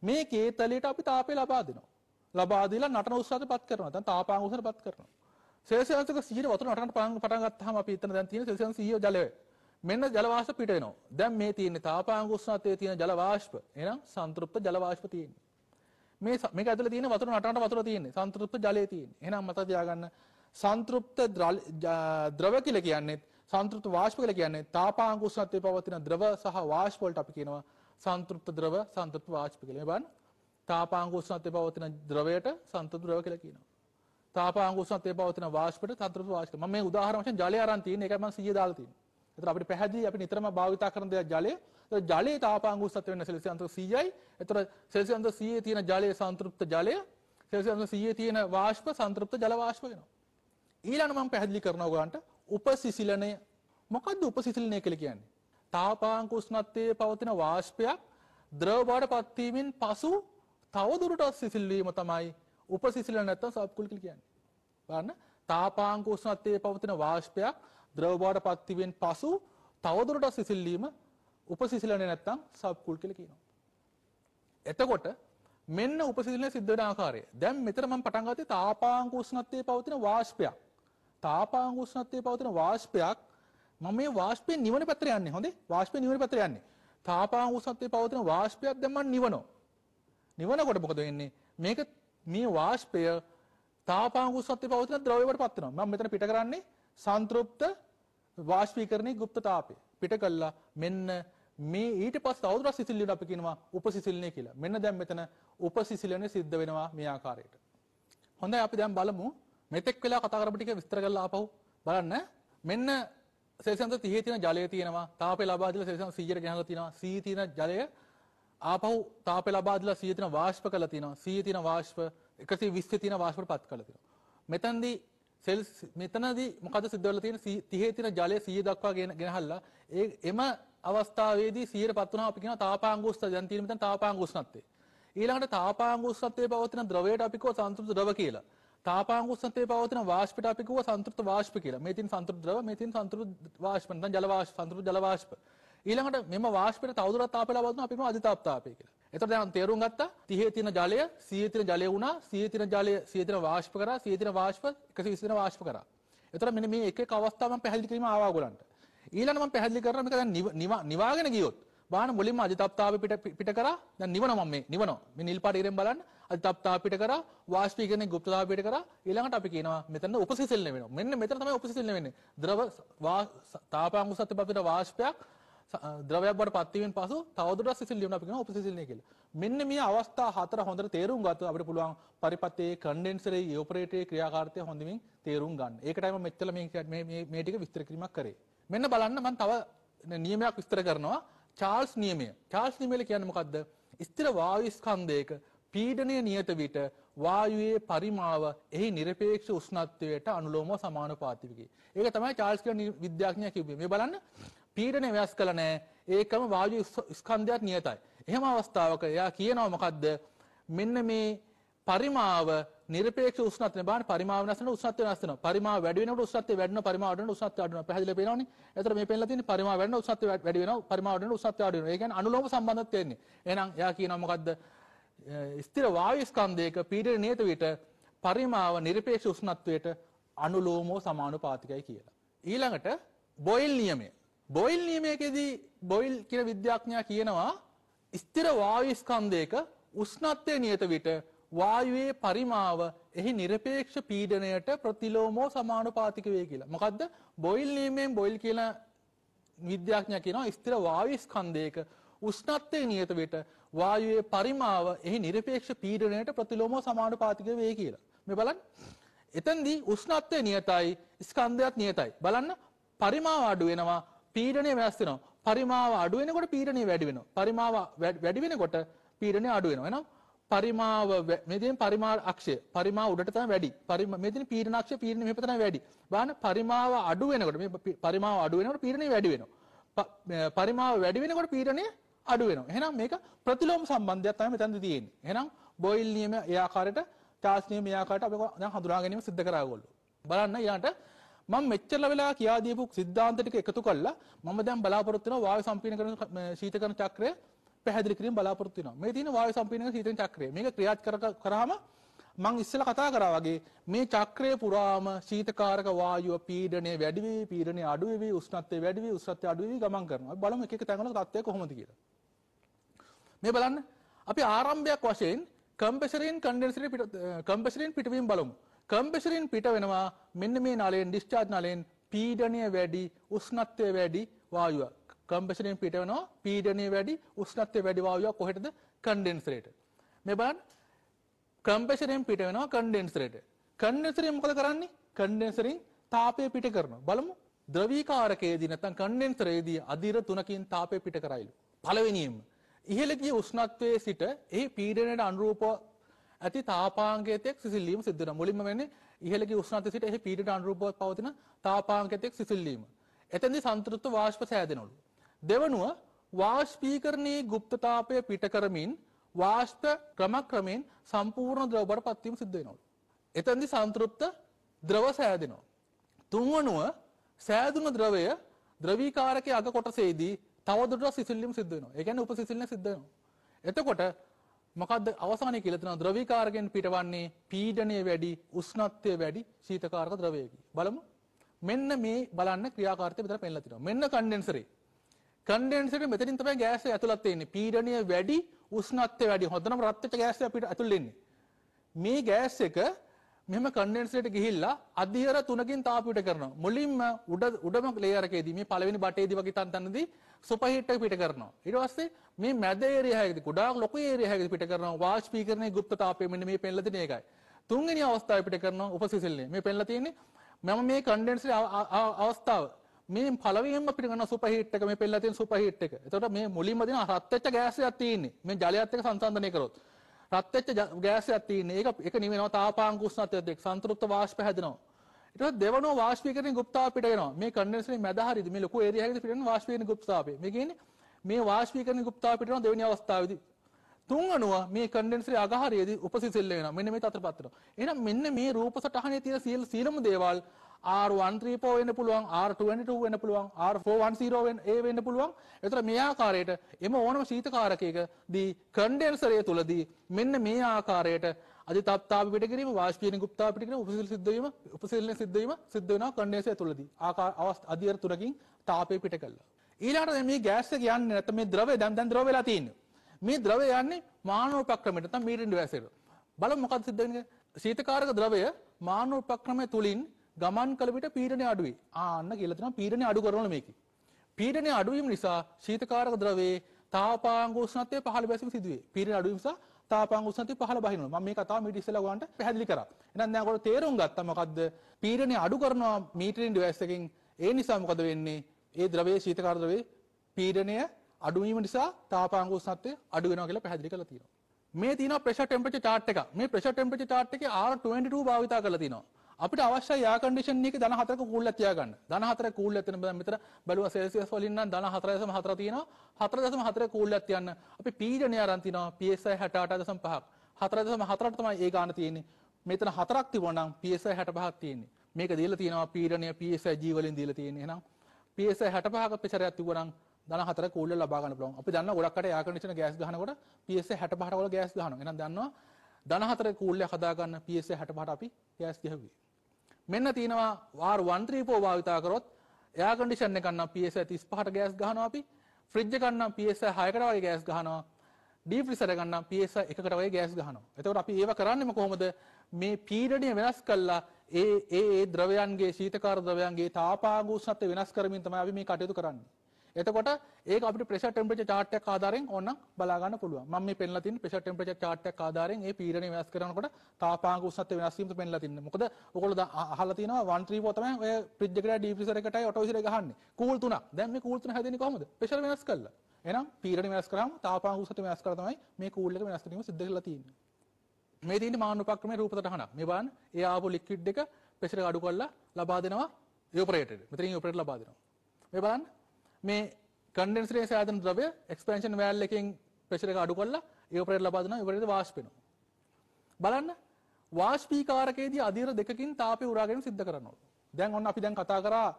මේ කේතලයට අපි තාපය ලබා දෙනවා. ලබා දීලා නටන උත්සාහයට පත් කරනවා. දැන් තාපාංග උත්සාහයට පත් කරනවා. සෙල්සියස් එක 100 වතුර නටන පටන් ගත්තාම අපි එතන දැන් තියෙන සෙල්සියස් 100 ජලය. මෙන්න ජල වාෂ්ප පිට වෙනවා. දැන් මේ තියෙන්නේ තාපාංග උෂ්ණත්වයේ තියෙන ජල වාෂ්ප. එහෙනම් සංතෘප්ත ජල වාෂ්ප තියෙන්නේ. මේ මේක ඇතුලේ තියෙන වතුර නටනට වතුර තියෙන්නේ. සංතෘප්ත ජලය තියෙන්නේ. එහෙනම් මතක තියාගන්න සංතෘප්ත ද්‍රව කියලා කියන්නේ සංතෘප්ත වාෂ්ප කියලා කියන්නේ තාපාංග උෂ්ණත්වයේ පවතින ද්‍රව සහ වාෂ්ප වලට අපි කියනවා සංතෘප්ත ද්‍රව සංතෘප්ත වාෂ්ප කියලා. මේ බලන්න තාපාංග උෂ්ණත්වයේ පවතින ද්‍රවයට සන්තෘප්ත ද්‍රව කියලා කියනවා. තාපාංග උෂ්ණත්වයේ පවතින වාෂ්පයට සන්තෘප්ත වාෂ්ප. මම මේ උදාහරණ වශයෙන් ජලය අරන් තියෙන එකයි මම 100 දාලා තියෙන්නේ. ඒතර අපිට පැහැදිලි අපි නිතරම භාවිත කරන දෙයක් ජලය. ඒතර ජලයේ තාපාංග උෂ්ණත්වය වෙන සෙල්සියස් අන්තර 100යි. ඒතර සෙල්සියස් අන්තර 100 තියෙන ජලයේ සන්තෘප්ත ජලය සෙල්සියස් අන්තර 100 තියෙන වාෂ්ප සන්තෘප්ත ජල වාෂ්ප වෙනවා. ඊළඟ මම පැහැදිලි කරනවා ඔයගන්ට උපසිසිලනය. මොකද්ද උපසිසිලනය කියලා කියන්නේ? තාපාංග උෂ්ණත්වයේ පවතින වාෂ්පයක් ද්‍රව බවට පත්වීමෙන් පසු තවදුරටත් සිසිල්වීම තමයි උපසිසිල නැත්තම් සබ්කුල්කල් කියන්නේ. බලන්න තාපාංග උෂ්ණත්වයේ පවතින වාෂ්පයක් ද්‍රව බවට පත්වීමෙන් පසු තවදුරටත් සිසිල්වීම උපසිසිලනේ නැත්තම් සබ්කුල්කල් කියනවා. එතකොට මෙන්න උපසිසිලනේ සිද්ධ වෙන ආකාරය. දැන් මෙතන මම පටන් ගත්තේ තාපාංග උෂ්ණත්වයේ පවතින වාෂ්පයක්. තාපාංග උෂ්ණත්වයේ පවතින වාෂ්පයක් මම මේ වාෂ්පයේ නිවන පැත්තට යන්නේ. හොඳේ? වාෂ්පයේ නිවන පැත්තට යන්නේ. තාපාංග උෂ්ණත්වයේ පවතින වාෂ්පයක් දැන් මම නිවනවා. නිවනකොට මොකද වෙන්නේ මේක මේ වාෂ්පය තාපාංගු සත්‍ය පවතින ද්‍රව්‍යවලට පත් වෙනවා මම මෙතන පිට කරන්නේ සංතෘප්ත වාෂ්පීකරණයේ গুপ্ত තාපය පිට කළා මෙන්න මේ ඊට පස්සේ අවුරුස් සිසිලියට අපි කියනවා උපසිසිලනය කියලා. මෙන්න දැන් මෙතන උපසිසිලනය සිද්ධ වෙනවා මේ ආකාරයට. හොඳයි අපි දැන් බලමු මෙතෙක් වෙලා කතා කරපු ටික විස්තර කරලා ආපහු බලන්න. මෙන්න සෙල්සියස් 30 තියෙන ජලය තියෙනවා. තාපය ලබා දීලා සෙල්සියස් 100ට ගෙනහලා තියෙනවා. C තියෙන ජලය ආපහු තාපය ලබා දීලා 100 තින වාෂ්ප කළා තිනවා 100 තින වාෂ්ප 120 තින වාෂ්පට පත් කළා තිනවා මෙතනදී සෙල් මෙතනදී මොකද සිද්ධ වෙලා තියෙන්නේ 30 තින ජලය 100 දක්වා ගෙන ගෙනහල්ලා ඒ එම අවස්ථාවේදී 100ට පත් වුණාම අපි කියනවා තාපාංගුස්ත දැන් තියෙන මෙතන තාපාංගුස්නත්වය ඊළඟට තාපාංගුස්නත්වයේ පවතින ද්‍රවයට අපි කෝ සංතෘප්ත ද්‍රව කියලා තාපාංගුස්නත්වයේ පවතින වාෂ්පයට අපි කෝ සංතෘප්ත වාෂ්ප කියලා මේ තියෙන සංතෘප්ත ද්‍රව මේ තියෙන සංතෘප්ත වාෂ්ප නැත්නම් ජල වාෂ්ප සංතෘප්ත ජල වාෂ්ප ඊළඟට මෙම වාෂ්පයට තවදුරටත් තාපය ලබා දුන්නා අපි කියනවා අධිතාප තාපය කියලා. එතකොට දැන් තේරුම් ගත්තා 30 තියෙන ජලය 100 තියෙන ජලය වුණා 100 තියෙන ජලය 100 තියෙන වාෂ්ප කරා 100 තියෙන වාෂ්ප 120 තියෙන වාෂ්ප කරා. එතකොට මෙන්න මේ එක එක අවස්ථා මම පැහැදිලි කිරීම ආවා ඔයගලන්ට. ඊළඟ මම පැහැදිලි කරනවා මේක දැන් නිවාගෙන ගියොත් බාන මුලින්ම අධිතප්තාව පිට පිට කරා දැන් නිවනවා මම මේ නිවනවා. මේ නිල් පාට ඉරෙන් බලන්න අධිතප්තාව පිට කරා වාෂ්පීකරණය ගුප්තතාව පිට කරා ඊළඟට අපි කියනවා මෙතන උපසිසෙල්න වෙනවා. මෙන්න මෙතන තමයි උපසිසෙල්න වෙන්නේ. ද්‍රව තාපාංගුසත් පිට වාෂ්පයක් ද්‍රවයක්බට පත්වීමෙන් පසු තවදුරට සිසිල් ලියුණු අපි කියනවා උපසිසිල්නය කියලා. මෙන්න මේ අවස්ථා හතර හොඳට තේරුම් ගත්තොත් අපිට පුළුවන් පරිපතේ කන්ඩෙන්සරේ යෝපරේටරේ ක්‍රියාකාරීත්වය හොඳින් තේරුම් ගන්න. ඒකටම මෙච්චර මේ මේ මේ ටික විස්තර කිරීමක් කරේ. මෙන්න බලන්න මම තව නියමයක් විස්තර කරනවා. චාල්ස් නියමය. චාල්ස් නියමය කියන්නේ මොකද්ද? ස්ථිර වායු ස්කන්ධයක පීඩනය නියත විට වායුවේ පරිමාව එහි නිරපේක්ෂ උෂ්ණත්වයට අනුලෝමව සමානුපාතිකයි. ඒක තමයි චාල්ස් කියන විද්‍යාඥයා කිව්වේ. මේ බලන්න පීඩනය වෙනස් කළ නැහැ. ඒකම වායු ස්කන්ධයක් නියතයි. එහෙම අවස්ථාවක එයා කියනවා මොකද්ද? මෙන්න මේ පරිමාව නිර්පේක්ෂ උෂ්ණත්වය බලන්න පරිමාව වෙනස් වෙනකොට උෂ්ණත්වය වෙනස් වෙනවා. පරිමාව වැඩි වෙනකොට උෂ්ණත්වය වැඩිනවා. පරිමාව අඩු වෙනකොට උෂ්ණත්වය අඩු වෙනවා. පැහැදිලිව පේනවනේ. එතකොට මේ පෙන්නලා තියෙන්නේ පරිමාව වැඩි වෙනකොට උෂ්ණත්වය වැඩි වෙනවා. පරිමාව අඩු වෙනකොට උෂ්ණත්වය අඩු වෙනවා. ඒ කියන්නේ අනුලෝම සම්බන්ධයක් තියෙන්නේ. එහෙනම් එයා කියනවා මොකද්ද? ස්ථිර වායු ස්කන්ධයක පීඩන නියත විට පරිමාව නිර්පේක්ෂ උෂ්ණත්වයට අනුලෝමෝ සමානුපාතිකයි කියලා. ඊළඟට බොයිල් නියමය බොයිල් නියමයකදී බොයිල් කියන විද්‍යාඥයා කියනවා ස්ථිර වායු ස්කන්ධයක උෂ්ණත්වය නියත විට වායුවේ පරිමාව එහි নিরপেক্ষ පීඩණයට ප්‍රතිලෝමෝ සමානුපාතික වේ කියලා. මොකද්ද? බොයිල් නියමයෙන් බොයිල් කියන විද්‍යාඥයා කියනවා ස්ථිර වායු ස්කන්ධයක උෂ්ණත්වය නියත විට වායුවේ පරිමාව එහි নিরপেক্ষ පීඩණයට ප්‍රතිලෝමෝ සමානුපාතික වේ කියලා. මේ බලන්න. එතෙන්දී උෂ්ණත්වය නියතයි ස්කන්ධයත් නියතයි. බලන්න පරිමාව අඩු වෙනවා පීඩනය වෙනස් වෙනවා. පරිමාව අඩු වෙනකොට පීඩනය වැඩි වෙනවා. පරිමාව වැඩි වෙනකොට පීඩනය අඩු වෙනවා. එහෙනම් පරිමාව මෙතෙන් පරිමා අක්ෂය පරිමාව උඩට තමයි වැඩි. පරිම මෙතෙන් පීඩන අක්ෂය පීඩන මෙහෙම තමයි වැඩි. බලන්න පරිමාව අඩු වෙනකොට මේ පරිමාව අඩු වෙනකොට පීඩනය වැඩි වෙනවා. පරිමාව වැඩි වෙනකොට පීඩනය අඩු වෙනවා. එහෙනම් මේක ප්‍රතිලෝම සම්බන්ධයක් තමයි මෙතනදී තියෙන්නේ. එහෙනම් බොයිල් නියම ඒ ආකාරයට චාර්ජ් නියම ඒ ආකාරයට අපි දැන් හඳුනා ගැනීම සිද්ධ කරා ඔයගොල්ලෝ. බලන්න ඊළඟට මම මෙච්චර වෙලා කියා දීපු සිද්ධාන්ත ටික එකතු කළා මම දැන් බලාපොරොත්තු වෙනවා වායු සම්පීඩන කරන ශීතකරණ චක්‍රය පැහැදිලි කිරීම බලාපොරොත්තු වෙනවා. මේ තියෙන වායු සම්පීඩන ශීතකරණ චක්‍රය. මේක ක්‍රියාත් කරාම මම ඉස්සෙල්ලා කතා කරා වගේ මේ චක්‍රය පුරාම ශීතකාරක වායුව පීඩනය වැඩි වෙවි, පීඩනය අඩු වෙවි, උෂ්ණත්වය වැඩි වෙවි, උෂ්ණත්වය අඩු වෙවි ගමන් කරනවා. අපි බලමු එක එක තැන්වල තත්ත්වය කොහොමද කියලා. මේ බලන්න අපි ආරම්භයක් වශයෙන් කම්පෙසරින් කන්ඩෙන්සරේ කම්පෙසරින් පිටවීම බලමු. කම්පෙසිරින් පිට වෙනවා මෙන්න මේ නලයෙන් ඩිස්චාර්ජ් නලයෙන් පීඩනය වැඩි උෂ්ණත්වය වැඩි වායුව. කම්පෙසිරින් පිට වෙනවා පීඩනය වැඩි උෂ්ණත්වය වැඩි වායුව කොහෙටද? කන්ඩෙන්සරේට. මේ බලන්න කම්පෙසිරින් පිට වෙනවා කන්ඩෙන්සරේට. කන්ඩෙන්සරේ මොකද කරන්නේ? කන්ඩෙන්සරින් තාපය පිට කරනවා. බලමු ද්‍රවීකාරකයේදී නැත්නම් කන්ඩෙන්සරයේදී අධිර 3කින් තාපය පිට කරයිලු. පළවෙනියෙන්ම ඉහළ ගිය උෂ්ණත්වයේ සිට එහි පීඩනයට අනුරූපව ඇති තාපාංගයතෙක් සිසිල්ලීම සිද්ධ වෙනවා. මුලින්ම වෙන්නේ ඉහළගේ උෂ්ණ අතිසිට එහි පීඩට අනුරූපව පවතින තාපාංගයතෙක් සිසිල්ලීම. එතෙන්දී සංතෘප්ත වාෂ්ප සෑදෙනවලු. දෙවනුව වාෂ්පීකරණයේ গুপ্ত තාපය පිට කරමින් වාෂ්ප ක්‍රමක්‍රමයෙන් සම්පූර්ණ ද්‍රව බරපත් වීම සිද්ධ වෙනවලු. එතෙන්දි සංතෘප්ත ද්‍රව සෑදෙනවා. තුන්වනුව සෑදුන ද්‍රවය ද්‍රවීකාරකයේ අග කොටසේදී තවදුරටත් සිසිල්ලීම සිද්ධ වෙනවා. ඒ කියන්නේ උපසිසිල්ලන සිද්ධ වෙනවා. එතකොට මොකද අවසානය කියලතින ද්‍රවිකාරගෙන් පිටවන්නේ පීඩනය වැඩි උස්නත්වය වැඩි ශීතකාරක ද්‍රවයකි. බලමු මෙන්න මේ බලන්න ක්‍රියාකාරතය විතර පෙන්ලතින මෙන්න කන්ඩෙන්සරේ කන්ඩෙන්සට මෙතරින් තමයි ගෑස ඇතුළත්වෙන්නේ පීඩනය වැඩි උස්නත්ය වැඩි හොඳන ප්‍රත්්‍යට ගෑස අපිට ඇතුළෙන්නේ. මේ ගෑස් එක මෙම කන්ඩෙන්සට ගිහිල්ලා අධිහර තුනකින් තාපිට කරන මුලින්ම උඩ උඩම ලේරකේද මේ පලවෙනි බටේද වගේ තන්තන්නද සුපහිට්ට පිට කරනවා. ඉටවස්සේ මේ මැදේරයහකි ගොඩක් ලොක ඒරයහකි පිට කරන වාශ්පීකරණය ගුප්ත තාපයමන මේ පෙල්ලති නේකයි. තුන්ගනි අවස්ථාව පිට කරන උපසිසිල්ලේ මේ පෙල්ලතියන්නේ මෙම මේ කන්ඩෙන්ස අවස්ථාව මේ පලවම පිගන සුපහිට්ක මේ පෙල්ලතින් සුපහිට්ක තොට මේ මුලින්මදින හත්තච්ච ගෑස ඇතින්නේ මේ ජලයත්තක සංසන්ධනය කරොත්. රත් වෙච්ච ගෑසයක් තියෙන. ඒක ඒක නිවෙනවා තාපාංග උෂ්ණත්වයට එක් සංතෘප්ත වාෂ්ප හැදෙනවා. ඊට පස්සේ දෙවනෝ වාෂ්පීකරණය ගුප්තාව පිට වෙනවා. මේ කන්ඩෙන්සරේ මැද හරියද මේ ලොකු ඒරියා එකකට පිටවෙන වාෂ්පීකරණ ගුප්තාවේ. මේ කියන්නේ මේ වාෂ්පීකරණ ගුප්තාව පිට වෙනවා දෙවෙනි අවස්ථාවේදී. තුන් අණුව මේ කන්ඩෙන්සරේ අගහරියේදී උපසිසෙල්ල වෙනවා. මෙන්න මේ තත්ත්වපත් වෙනවා. එහෙනම් මෙන්න මේ රූප සටහනේ තියෙන සියලු සීලම දේවල් R134 වෙන්න පුළුවන් R22 වෙන්න පුළුවන් R410 වෙන්න ඒ වෙන්න පුළුවන්. ඒතර මේ ආකාරයට එම ඕනම ශීතකාරකයක දී කන්ඩෙන්සරය තුලදී මෙන්න මේ ආකාරයට අධිතාප්තාප පිටකිරීම වාෂ්පීන ගුප්තාප පිටකිරීම උපසිරි සිද්ධ වීම උපසිරි සිද්ධ වීම සිද්ධ වෙනවා කන්ඩෙන්සරය තුලදී. ආකාර අවස්ථ අධිර තුනකින් තාපය පිට කළා. ඊළඟට මේ ගෑස් එක යන්නේ නැත්නම් මේ ද්‍රවය දැන් දැන් ද්‍රව වෙලා තියෙන්නේ. මේ ද්‍රවය යන්නේ මානව උපක්‍රමයට නැත්නම් මීරින් ඩවැසෙට. බලමු මොකද සිද්ධ වෙන්නේ. ශීතකාරක ද්‍රවය මානව උපක්‍රමය තුලින් ගමන් කළ විට පීඩනය අඩුයි. ආන්න කියලා තියෙනවා පීඩනය අඩු කරනවලු මේකේ. පීඩනය අඩුවීම නිසා ශීතකාරක ද්‍රවයේ තාපාංග උෂ්ණත්වය පහළ බැසීම සිදු වේ. පීඩනය අඩු වීම නිසා තාපාංග උෂ්ණත්වය පහළ බහිනවා. මම මේ කතාව මීට ඉස්සෙල්ලා ඔයගන්ට පැහැදිලි කරා. එහෙනම් දැන් ඔයගොල්ලෝ තේරුම් ගත්තා මොකද්ද? පීඩනය අඩු කරනවා මීටරින් ඩිවයිස් එකෙන්. ඒ නිසා මොකද වෙන්නේ? ඒ ද්‍රවයේ ශීතකාරක ද්‍රවයේ පීඩනය අඩු වීම නිසා තාපාංග උෂ්ණත්වය අඩු වෙනවා කියලා පැහැදිලි කරලා තියෙනවා. මේ තියෙනවා ප්‍රෙෂර් ටෙම්පරේචර් chart එක. මේ ප්‍රෙෂර් ටෙම්පරේචර් chart එකේ R22 භාවිතා කරලා තියෙනවා. අපිට අවශ්‍ය යාකන්ඩිෂන් එක දන හතරක කූල්ල තියාගන්න දන හතර කූල්ල ඇතන මෙතර බලුව සෙල්සියස් වලින් දන හතරදසම හතර තියෙනවා හතර දසම හතර කූල්ල තියන්න අපි පීඩනය අරන් තිනවා PSI 68 දසම පහක් හතර දසම හතරට තමයි ඒ ගාන තියෙන්නේ මෙතන හතරක් තිබුණා නම් PSI 65ක් තියෙන්නේ මේක දීලා තියෙනවා පීඩනය PSI G වලින් දීලා තියෙන්නේ එහෙනම් PSI 65ක පෙචරයක් තිබුණා නම් දන හතර කූල්ල ලබා ගන්න පුළුවන්. අපි දන්නවා ගොඩක් අය යාකන්ඩිෂන් ගෑස් ගහනකොට PSA 65 වල ගෑස් ගහනවා. එහෙනම් දන්නවා දන හතර කූල්ලයක් හදා ගන්න PSA 65 අපි ගෑස් ගහුවේ. මෙන්න තියෙනවා වාර් 134 භාවිතා කරොත් එයා කන්ඩිෂන් එකක් නම් PSI 35ට ගෑස් ගහනවා අපි ෆ්‍රිජ් එකක් නම් PSI 6කට වගේ ගෑස් ගහනවා ඩීප් ෆ්‍රීසර් එකක් නම් PSI 1කට වගේ ගෑස් ගහනවා එතකොට අපි ඒව කරන්නේම කොහොමද මේ පීඩනය වෙනස් කළා ඒ ඒ ඒ ද්‍රවයන්ගේ ශීතකාර ද්‍රවයන්ගේ තාපාග උෂ්ණත්වය වෙනස් කරමින් තමයි අපි මේ කටයුතු කරන්නේ එතකොට ඒක අපිට ප්‍රෙෂර් ටෙම්පරේචර් chart එකක් ආධාරයෙන් ඕනනම් බලා ගන්න පුළුවන්. මම මේ පෙන්ලා තියෙන ප්‍රෙෂර් ටෙම්පරේචර් chart එකක් ආධාරයෙන් මේ පීඩනය වෙනස් කරනකොට තාපාංග උෂ්ණත්වය වෙනස් වීමත් පෙන්ලා තින්නේ. මොකද ඔයගොල්ලෝ අහලා තියෙනවා 134 තමයි ඔය ෆ්‍රිජ් එකට ඩීෆ්‍රීසර් එකටයි ඔටෝ විසර් එක ගහන්නේ. කූල් තුනක්. දැන් මේ කූල් තුන හැදෙන්නේ කොහොමද? ප්‍රෙෂර් වෙනස් කළා. එහෙනම් පීඩනය වෙනස් කරාම තාපාංග උෂ්ණත්වය වෙනස් කරලා තමයි මේ කූල් එක වෙනස් කිරීම සිද්ධ කරලා තියෙන්නේ. මේ තියෙන මාන උපක්‍රමයේ රූප සටහනක්. මේ බලන්න ඒ ආපු ලික්විඩ් එක ප්‍රෙෂර් එක අඩු කරලා ලබා දෙනවා ඉවපරේටර්. මෙතනින් ඉවපරේටර් ලබා දෙනවා. මේ බලන්න මේ කන්ඩෙන්සරේස ආයතන ද්‍රවය එක්ස්පැන්ෂන් වැල් එකෙන් ප්‍රෙෂර් එක අඩු කරලා ඉවපරේට් ලබා දෙනවා ඉවපරේට් වාෂ්ප වෙනවා බලන්න වාෂ්පීකාරකයේදී අධීර දෙකකින් තාපය උරා ගැනීම සිද්ධ කරනවලු දැන් ඔන්න අපි දැන් කතා කරා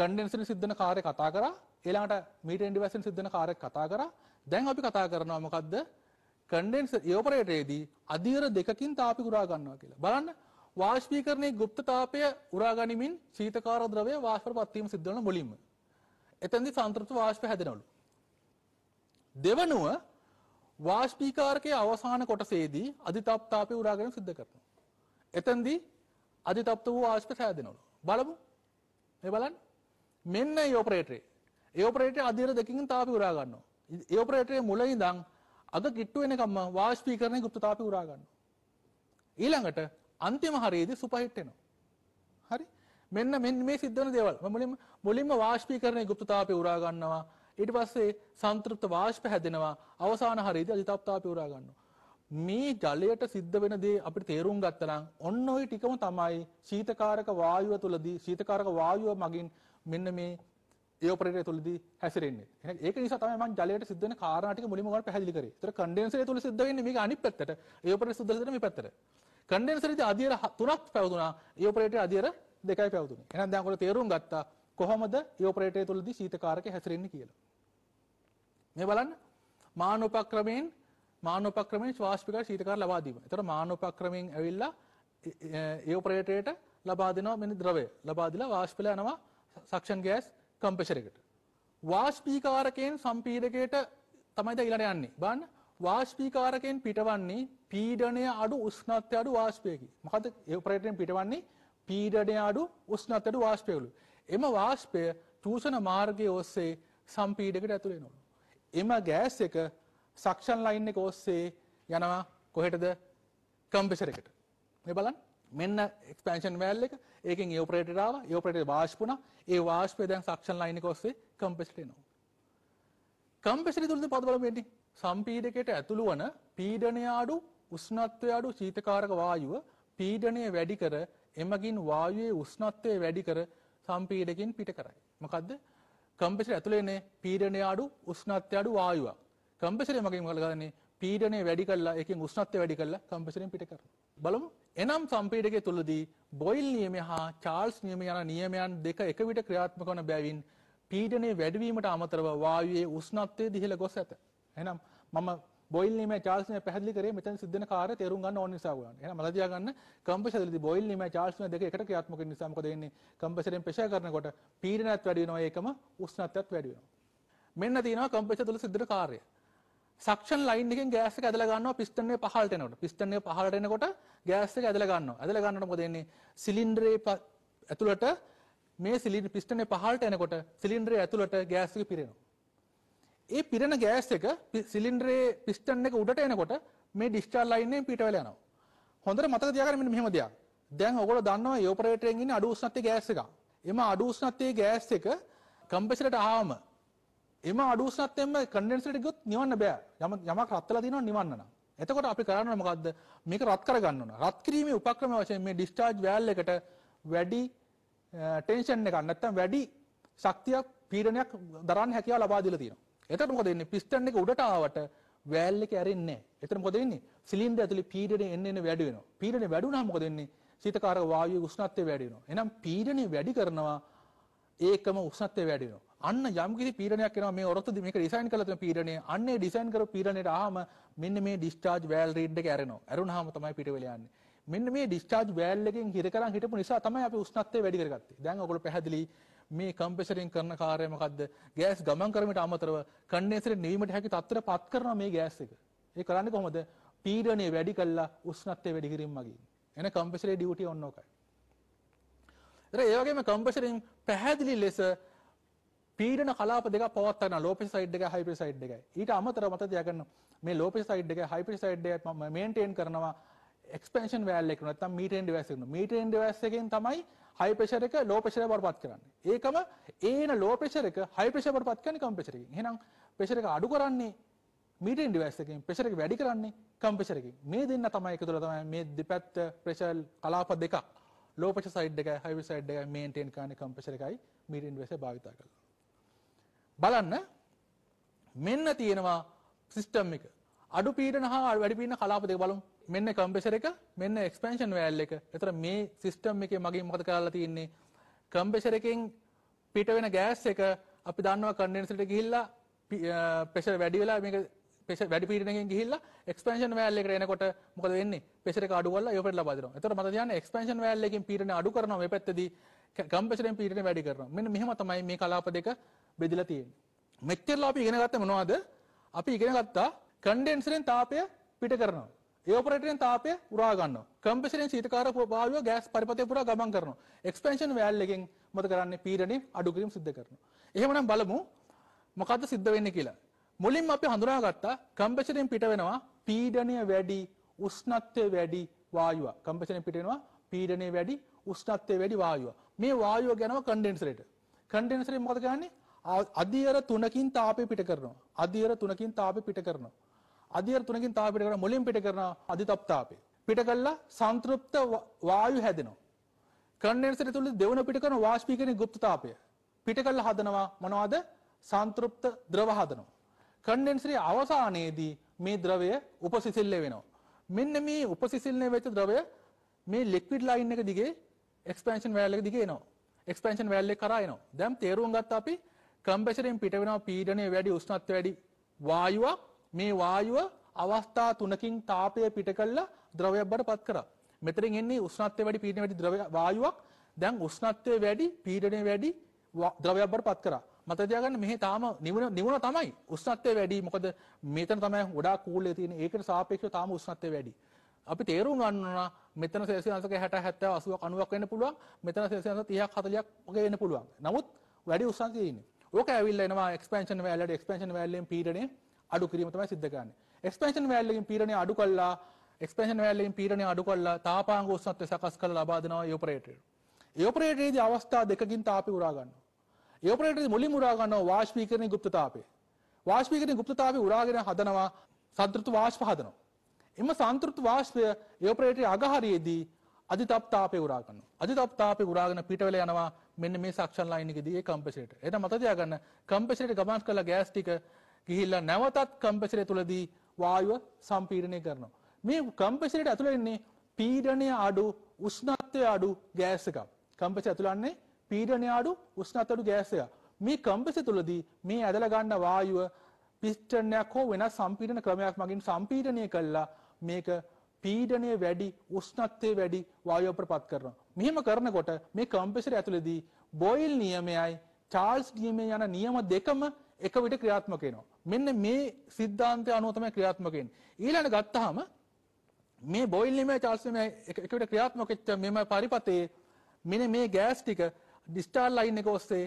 කන්ඩෙන්සර් සිද්ධන කාර්යය කතා කරා ඊළඟට මීටර් ඉන්ඩිවර්සන් සිද්ධන කාර්යයක් කතා කරා දැන් අපි කතා කරනවා මොකද්ද කන්ඩෙන්සර් ඉවපරේටරේදී අධීර දෙකකින් තාපය උරා ගන්නවා කියලා බලන්න වාෂ්පීකරණයේ গুপ্ত තාපය උරා ගනිමින් ශීතකාර ද්‍රවය වාෂ්පපත් වීම සිද්ධ වෙන මුලින්ම එතැදි සංතෘත වාශ්ප හැදෙනවලු. දෙවනුව වාශ්පීකාරකය අවසාන කොටසේදී අධිතප්තාපය උරාගෙන සිද්ධ කරනවා. එතැන්දී අධිතප්ත වූ ආශ්ප සෑදෙනවලු. බලමු මේ බලන් මෙන්න යෝපරේටරේ ඒෝපරේට අධීර දෙකින් තාපි උරාගන්නවා. ඒෝපරේටරේ මුලයි දං අද කිට්ටුව එනකම්ම වාශ්පී කරණය ගුප්ත තාපි උරාගන්න. ඊළඟට අන්තිම හරියේදී සුපහිට්ටෙනවා. මෙන්න මෙන්න මේ සිද්ධ වෙන දේවල් මම මුලින්ම මුලින්ම වාෂ්පීකරණය গুপ্তතාපය උරා ගන්නවා ඊට පස්සේ සංතෘප්ත වාෂ්ප හැදෙනවා අවසාන හරියදී අධිතාප්තාපය උරා ගන්නවා මේ ජලයට සිද්ධ වෙන දේ අපිට තේරුම් ගත්තා නම් ඔන්න ওই ටිකම තමයි ශීතකාරක වායුව තුලදී ශීතකාරක වායුව මගින් මෙන්න මේ ඒපරේටරය තුලදී හැසිරෙන්නේ. එහෙනම් ඒක නිසා තමයි මම ජලයට සිද්ධ වෙන කාරණා ටික මුලින්ම ඔයාලට පැහැදිලි කරේ. ඒතර කන්ඩෙන්සරය තුල සිද්ධ වෙන්නේ මේක අනිත් පැත්තට. ඒපරේටරය සුද්ධ වෙන මේ පැත්තට. කන්ඩෙන්සරයේදී අධියර 3ක් පැවතුනා. ඒපරේටරය අධියර දෙකයි පැවතුනේ. එහෙනම් දැන් ඔයගොල්ලෝ තේරුම් ගත්තා කොහොමද ඉවොපරේටරය තුලදී සීතකාරකය හැසිරෙන්නේ කියලා. මේ බලන්න මාන උපක්‍රමයෙන් මාන උපක්‍රමයෙන් ශ්වාසපිකාර සීතකාර ලබා දීම. ඒතර මාන උපක්‍රමයෙන් ඇවිල්ලා ඉවොපරේටරයට ලබා දෙනවා මෙන්න ද්‍රවය. ලබා දීලා වාෂ්පල යනවා සක්ෂන් ගෑස් කම්ප්‍රෙසර් එකට. වාෂ්පීකාරකයෙන් සම්පීඩකයට තමයි දැන් ඊළඟට යන්නේ. බලන්න වාෂ්පීකාරකයෙන් පිටවන්නේ පීඩණය අඩු උෂ්ණත්වය අඩු වාෂ්පයකි. මොකද ඉවොපරේටරෙන් පිටවන්නේ පීඩනය අඩු උස්නත්තට වාශ්පයවලු. එම වාශ්පය චූෂණ මාර්ගය ඔස්සේ සම්පීඩකට ඇතුළේ නොලු. එම ගෑස් එක සක්ෂන් ලයින් එක ඔස්සේ යනවා කොහෙටද කම්පිසර එකට. මෙ බලන් මෙන්න එක්ස්පේන්ෂන් වැල් එක ඒකින් ඒෝපරේටරාව ඒෝපරට වාශ්පුන ඒ වාශ්පය දැන් සක්ෂන් ලයින් එක ඔස්සේ කම්පිසිටේ නවා. කම්පිසිරි තුළද පදවලමටි සම්පීඩකට ඇතුළුවන පීඩනය අඩු උස්නත්වය අඩු චීතකාරක වායුව පීඩනය වැඩි කර එමගින් වායුවේ උෂ්ණත්වය වැඩි කර සම්පීඩකෙන් පිට කරයි. මොකද්ද? කම්ප්‍රෙසර් ඇතුලේ එන පීඩනය අඩු උෂ්ණත්වය අඩු වායුවක්. කම්ප්‍රෙසරේ මගින් මොකද කරන්නේ? පීඩනය වැඩි කරලා ඒකෙන් උෂ්ණත්වය වැඩි කරලා කම්ප්‍රෙසරෙන් පිට කරනවා. බලමු. එනම් සම්පීඩකයේ තුලදී බොයිල් නියමය හා චාල්ස් නියමය යන නියමයන් දෙක එක විට ක්‍රියාත්මක වන බැවින් පීඩනය වැඩිවීමට අමතරව වායුවේ උෂ්ණත්වය දිහිල ගොස් ඇත. එහෙනම් මම බොයිල් නීමේ චාල්ස් මේ පැහැදිලි කරේ මෙතන සිද්ධ වෙන කාර්ය තේරුම් ගන්න ඕන නිසා වුණා. එහෙනම් මතක තියාගන්න කම්ප්‍රෙසරේදී බොයිල් නීමේ චාල්ස් මේ දෙක එකට ක්‍රියාත්මක වෙන නිසා මොකද වෙන්නේ? කම්ප්‍රෙසරෙන් ප්‍රෙෂර් කරනකොට පීඩනයත් වැඩි වෙනවා ඒකම උෂ්ණත්වයත් වැඩි වෙනවා. මෙන්න තියෙනවා කම්ප්‍රෙසර් තුළ සිද්ධ වෙන කාර්ය. සක්ෂන් ලයින් එකෙන් ගෑස් එක ඇදලා ගන්නවා පිස්ටන් එක පහළට එනකොට. පිස්ටන් එක පහළට එනකොට ගෑස් එක ඇදලා ගන්නවා. ඇදලා ගන්නකොට මොකද වෙන්නේ? සිලින්ඩරේ ඇතුළට මේ සිලින්ඩර් පිස්ටන් එක පහළට එනකොට සිලින්ඩරේ ඇතුළට ගෑස් එක පිරෙනවා. ඒ පිරෙන ගෑස් එක සිලින්ඩරේ පිස්ටන් එක උඩට එනකොට මේ ඩිස්චාර්ජ් ලයින් එකෙන් පිට වෙලා යනවා. හොඳට මතක තියාගන්න මෙන්න මෙහෙම දෙයක්. දැන් ඔයගොල්ලෝ දන්නවා ඒඔපරේටරෙන් ඉන්නේ අඩු උෂ්ණත්වයේ ගෑස් එකක්. එම අඩු උෂ්ණත්වයේ ගෑස් එක කම්ප්‍රෙසරට ආවම එම අඩු උෂ්ණත්වයෙන්ම කන්ඩෙන්සරට ගියොත් නිවන්න බෑ. යම යමක් රත් වෙලා දිනව නිවන්න නම්. එතකොට අපි කරන්න මොකද්ද? මේක රත් කරගන්න ඕන. රත් කිරීමේ උපක්‍රම වශයෙන් මේ ඩිස්චාර්ජ් වැල් එකට වැඩි ටෙන්ෂන් එකක් නැත්තම් වැඩි ශක්තියක් පීඩනයක් දරන්න හැකියාව ලබා දීලා තියෙනවා. එතකොට මොකද වෙන්නේ? පිස්ටන් එක උඩට ආවට වෑල් එක ඇරෙන්නේ නැහැ. එතකොට මොකද වෙන්නේ? සිලින්ඩර් ඇතුලේ පීඩනය එන්න එන්න වැඩි වෙනවා. පීඩනය වැඩි වුණාම මොකද වෙන්නේ? සීතකාරක වායුවේ උෂ්ණත්වය වැඩි වෙනවා. එහෙනම් පීඩනය වැඩි කරනවා ඒකම උෂ්ණත්වය වැඩි වෙනවා. අන්න යම්කිසි පීඩනයක් එනවා මේ ඔරොත්තුදි මේක ඩිසයින් කරලා තියෙන පීඩනය. අන්න ඒ ඩිසයින් කරපු පීඩනයට ආවම මෙන්න මේ ඩිස්චාර්ජ් වෑල් රීඩ් එක ඇරෙනවා. ඇරුණාම තමයි පිටවෙල යන්නේ. මෙන්න මේ ඩිස්චාර්ජ් වෑල් එකෙන් හිර කරන් හිටපු නිසා තමයි අපි උෂ්ණත්වය වැඩි කරගත්තේ. දැන් ඔයගොල්ලෝ පැහැදිලි මේ කම්පෙසරෙන් කරන කාර්යය මොකද්ද? ගෑස් ගමන් කරමිට අමතරව කන්ඩෙන්සර් නිවීමට හැකි තත්ත්වයට පත් කරනවා මේ ගෑස් එක. ඒක කරන්නේ කොහොමද? පීඩනය වැඩි කළා උෂ්ණත්වය වැඩි කිරීම මගින්. එන කම්පෙසරේ ඩියුටි ඔන්න ඔකයි. ඒතර ඒ වගේම කම්පෙසරෙන් පැහැදිලි ලෙස පීඩන කලාප දෙක පවත්වන ලෝපෙසයිඩ් එකයි හයිපෙසයිඩ් එකයි. ඊට අමතරව මත තියාගන්න මේ ලෝපෙසයිඩ් එකයි හයිපෙසයිඩ් එකයි මම මේන්ටේන් කරනවා එක්ස්පෙන්ෂන් වෑල් එක නැත්නම් මීටේන් ඩිවයිස් එක. මීටේන් ඩිවයිස් එකෙන් තමයි හයි ප්‍රෙෂර් එක ලෝ ප්‍රෙෂර් එකට පත් කරන්නේ. ඒකම ඒන ලෝ ප්‍රෙෂර් එක හයි ප්‍රෙෂර් එකට පත් කරන්නේ කම්ප්‍රෙෂර් එකකින්. එහෙනම් ප්‍රෙෂර් එක අඩු කරන්නේ මීටරින් ඩිවයිස් එකකින් ප්‍රෙෂර් එක වැඩි කරන්නේ කම්ප්‍රෙෂර් එකකින්. මේ දෙන්න තමයි එකතු වෙලා තමයි මේ දෙපැත්ත ප්‍රෙෂර් කලාප දෙකක් ලෝ ප්‍රෙෂර් සයිඩ් එකයි හයි ප්‍රෙෂර් සයිඩ් එකයි මේන්ටේන් කරන්නේ කම්ප්‍රෙෂර් එකයි මීටරින් ඩිවයිස් එක භාවිත කරලා. බලන්න මෙන්න තියෙනවා සිස්ටම් එක. අඩු පීඩන හා වැඩි පීඩන කලාප දෙක බලමු. මෙන්න කම්පෙසර එක මෙන්න එක්ස්පේන්ෂන් වෑල් එක එතර මේ සිිස්ටම් එක මගේ මොකද කරලා තියන්නේ කම්පෙසර එකින් පිට වෙන ගෑස් එක අපි දන්නවා කන්ඩෙන්සට ගිහිල්ලා පෙසර වැඩි වෙලා මේ පෙස වැඩි පිටනකින් ගිහිල්ලා එක්ස්පේන්ෂන් වෑල් එකට එනකොට මොකද වෙන්නේ පෙසර අඩු වල යොපට ලබදින එතර මත යන එක්ස්පේන්ෂන් වෑල් එකින් පිටන අඩු කරන මේ පැත්තදී කම්පෙසරෙන් පිටන වැඩි කරන මෙන්න මෙහෙම තමයි මේ කලාප දෙක බෙදිලා තියෙන්නේ මෙච්චරලා අපි ඉගෙන ගත්තේ මොනවද අපි ඉගෙන ගත්තා කන්ඩෙන්සරෙන් තාපය පිට කරනවා ඒපරටෙන් තාපය පුරාගන්න කම්පිසිරෙන් සීතකාර භාවය ගෑස් පරිපතය පුරා ගමන් කරන එක්ස්පේෂන් වෑල්ලකින් මත කරන්නේ පීරණින් අඩුකිරීම සිද්ධ කරන. එහෙමනම් බලමු මොකද සිද්ධ වෙන්න කියලා. මුලින් අපි හඳුනාගත්තා කම්පිසිරෙන් පිට වෙනවා පීඩනය වැඩි උෂ්ණත්වය වැඩි වායුව. කම්පිසිරෙන් පිට වෙනවා පීඩනය වැඩි උෂ්ණත්වය වැඩි වායුව. මේ වායුව ගෙනව කන්ඩෙන්සරේට. කන්ඩෙන්සරේ මොකද කරන්නේ? අධියර 3කින් තාපය පිට කරනවා. අධියර 3කින් තාපය පිට කරනවා. අධිහර තුනකින් තාප පිට කරන මොළෙන් පිට කරන අධිතප්තාපය. පිට කළා සංතෘප්ත වායු හැදෙනවා. කන්ඩෙන්සර් තුල දෙවන පිට කරන වාෂ්පීකරණ গুপ্ত තාපය. පිට කළා හදනවා මොනවද? සංතෘප්ත ද්‍රව හදනවා. කන්ඩෙන්සරේ අවසානයේදී මේ ද්‍රවය උපසිසිල්ලේ වෙනවා. මෙන්න මේ උපසිසිල්ලේ වෙච්ච ද්‍රවය මේ ලික්විඩ් ලයින් එක දිගේ එක්ස්පැන්ෂන් වැල් එක දිගේ එනවා. එක්ස්පැන්ෂන් වැල් එක කරා එනවා. දැන් තේරුම් ගත්තා අපි කම්ප්‍රෙසරෙන් පිට වෙනවා පීඩනය වැඩි උෂ්ණත්වය වැඩි වායුවක් මේ වායුව අවස්ථා තුනකින් තාපය පිට කළා ද්‍රවයක් බවට පත් කරා. මෙතනින් එන්නේ උෂ්ණත්වය වැඩි පීඩනය වැඩි ද්‍රව වායුවක්. දැන් උෂ්ණත්වය වැඩි පීඩනය වැඩි ද්‍රවයක් බවට පත් කරා. මත තියාගන්න මෙහි තාම නිවන නිවන තමයි උෂ්ණත්වය වැඩි මොකද මෙතන තමයි වඩා කූලේ තියෙන ඒකට සාපේක්ෂව තාම උෂ්ණත්වය වැඩි අපි තේරුම් ගන්න ඕන මෙතන සෙල්සියස් එක 60 70 80ක් 90ක් වෙන්න පුළුවන් මෙතන සෙල්සියස් 30ක් 40ක් වගේ වෙන්න පුළුවන් නමුත් වැඩි උෂ්ණත්වය තියෙන්නේ ඕක ඇවිල්ලා එනවා එක්ස්පැන්ෂන් වැලට එක්ස්පැන්ෂන් වැලෙන් පීඩනේ අඩු කිරීම තමයි සිද්ධ කරන්නේ එක්ස්පැන්ෂන් වැල් එකෙන් පීඩනය අඩු කළා එක්ස්පැන්ෂන් වැල් එකෙන් පීඩනය අඩු කළා තාපාංග උෂ්ණත්වය සකස් කරලා ලබා දෙනවා ඉයෝපරේටර් ඉයෝපරේටරේදී අවස්ථා දෙකකින් තාපය උරා ගන්නවා ඉයෝපරේටරේ මුලින්ම උරා ගන්නවා වාෂ්පීකරණයේ গুপ্ত තාපය වාෂ්පීකරණයේ গুপ্ত තාපය උරාගෙන හදනවා සන්තෘප්ත වාෂ්ප හදනවා එම සන්තෘප්ත වාෂ්පය ඉයෝපරේටරේ අගහරියේදී අධිතප්තාපය උරා ගන්නවා. අධිතප්තාපය උරාගෙන පිටවල යනවා මෙන්න මේ සක්ෂන් ලයින් එකේදී ඒ කම්පැසරේටර්. එතන මත තියාගන්න කම්පැසරේටර් ගමන් කළ ගෑස් ටික ගිහිල්ලා නැවතත් කම්පෙසරය තුළදී වායුව සම්පීඩනය කරනවා. මේ කම්පෙසරයට ඇතුළෙන්නේ පීඩනය අඩු උෂ්ණත්වය අඩු ගෑස් එකක්. කම්පෙසරය ඇතුළන්නේ පීඩනය අඩු උෂ්ණත්ව අඩු ගෑස් එකක්. මේ කම්පෙසරය තුළදී මේ ඇදලා ගන්න වායුව පිස්ටනයක් හෝ වෙනස් සම්පීඩන ක්‍රමයක් මගින් සම්පීඩනය කළා මේක පීඩනය වැඩි උෂ්ණත්වය වැඩි වායුව ප්‍රපත් කරනවා. මෙහෙම කරනකොට මේ කම්පෙසරය ඇතුළේදී බොයිල් නියමයයි චාල්ස් නියමය යන නියම දෙකම එක විට ක්‍රියාත්මක වෙනවා. මෙන්න මේ සිද්ධාන්තය අනුව තමයි ක්‍රියාත්මක වෙන්නේ. ඊළඟ ගත්තාම මේ බොයිල් වීමේ චාර්ජ් වීම එකට ක්‍රියාත්මක වෙච්ච මෙම පරිපතේ මෙන්න මේ ගෑස් ටික ඩිස්චාර්ජ් ලයින් එක ඔස්සේ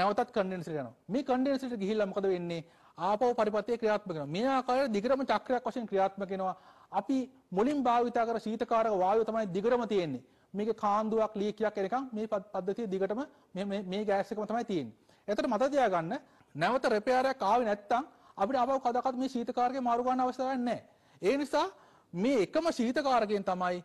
නැවතත් කන්ඩෙන්සර් යනවා. මේ කන්ඩෙන්සර් ගිහිල්ලා මොකද වෙන්නේ? ආපහු පරිපතේ ක්‍රියාත්මක වෙනවා. මේ ආකාරයට දිගටම චක්‍රයක් වශයෙන් ක්‍රියාත්මක වෙනවා. අපි මුලින් භාවිතා කර සීතකාරක වායුව තමයි දිගටම තියෙන්නේ. මේක කාන්දුවක් ලීකියක් එනකම් මේ පද්ධතිය දිගටම මේ මේ ගෑස් එකම තමයි තියෙන්නේ. එතකොට මත තියාගන්න නැවත රෙපයාරයක් ආවේ නැත්තම් අපිට ආපහු කවදාකවත් මේ ශීතකාරකේ මාරු ගන්න අවස්ථාවක් නැහැ. ඒ නිසා මේ එකම ශීතකාරකයෙන් තමයි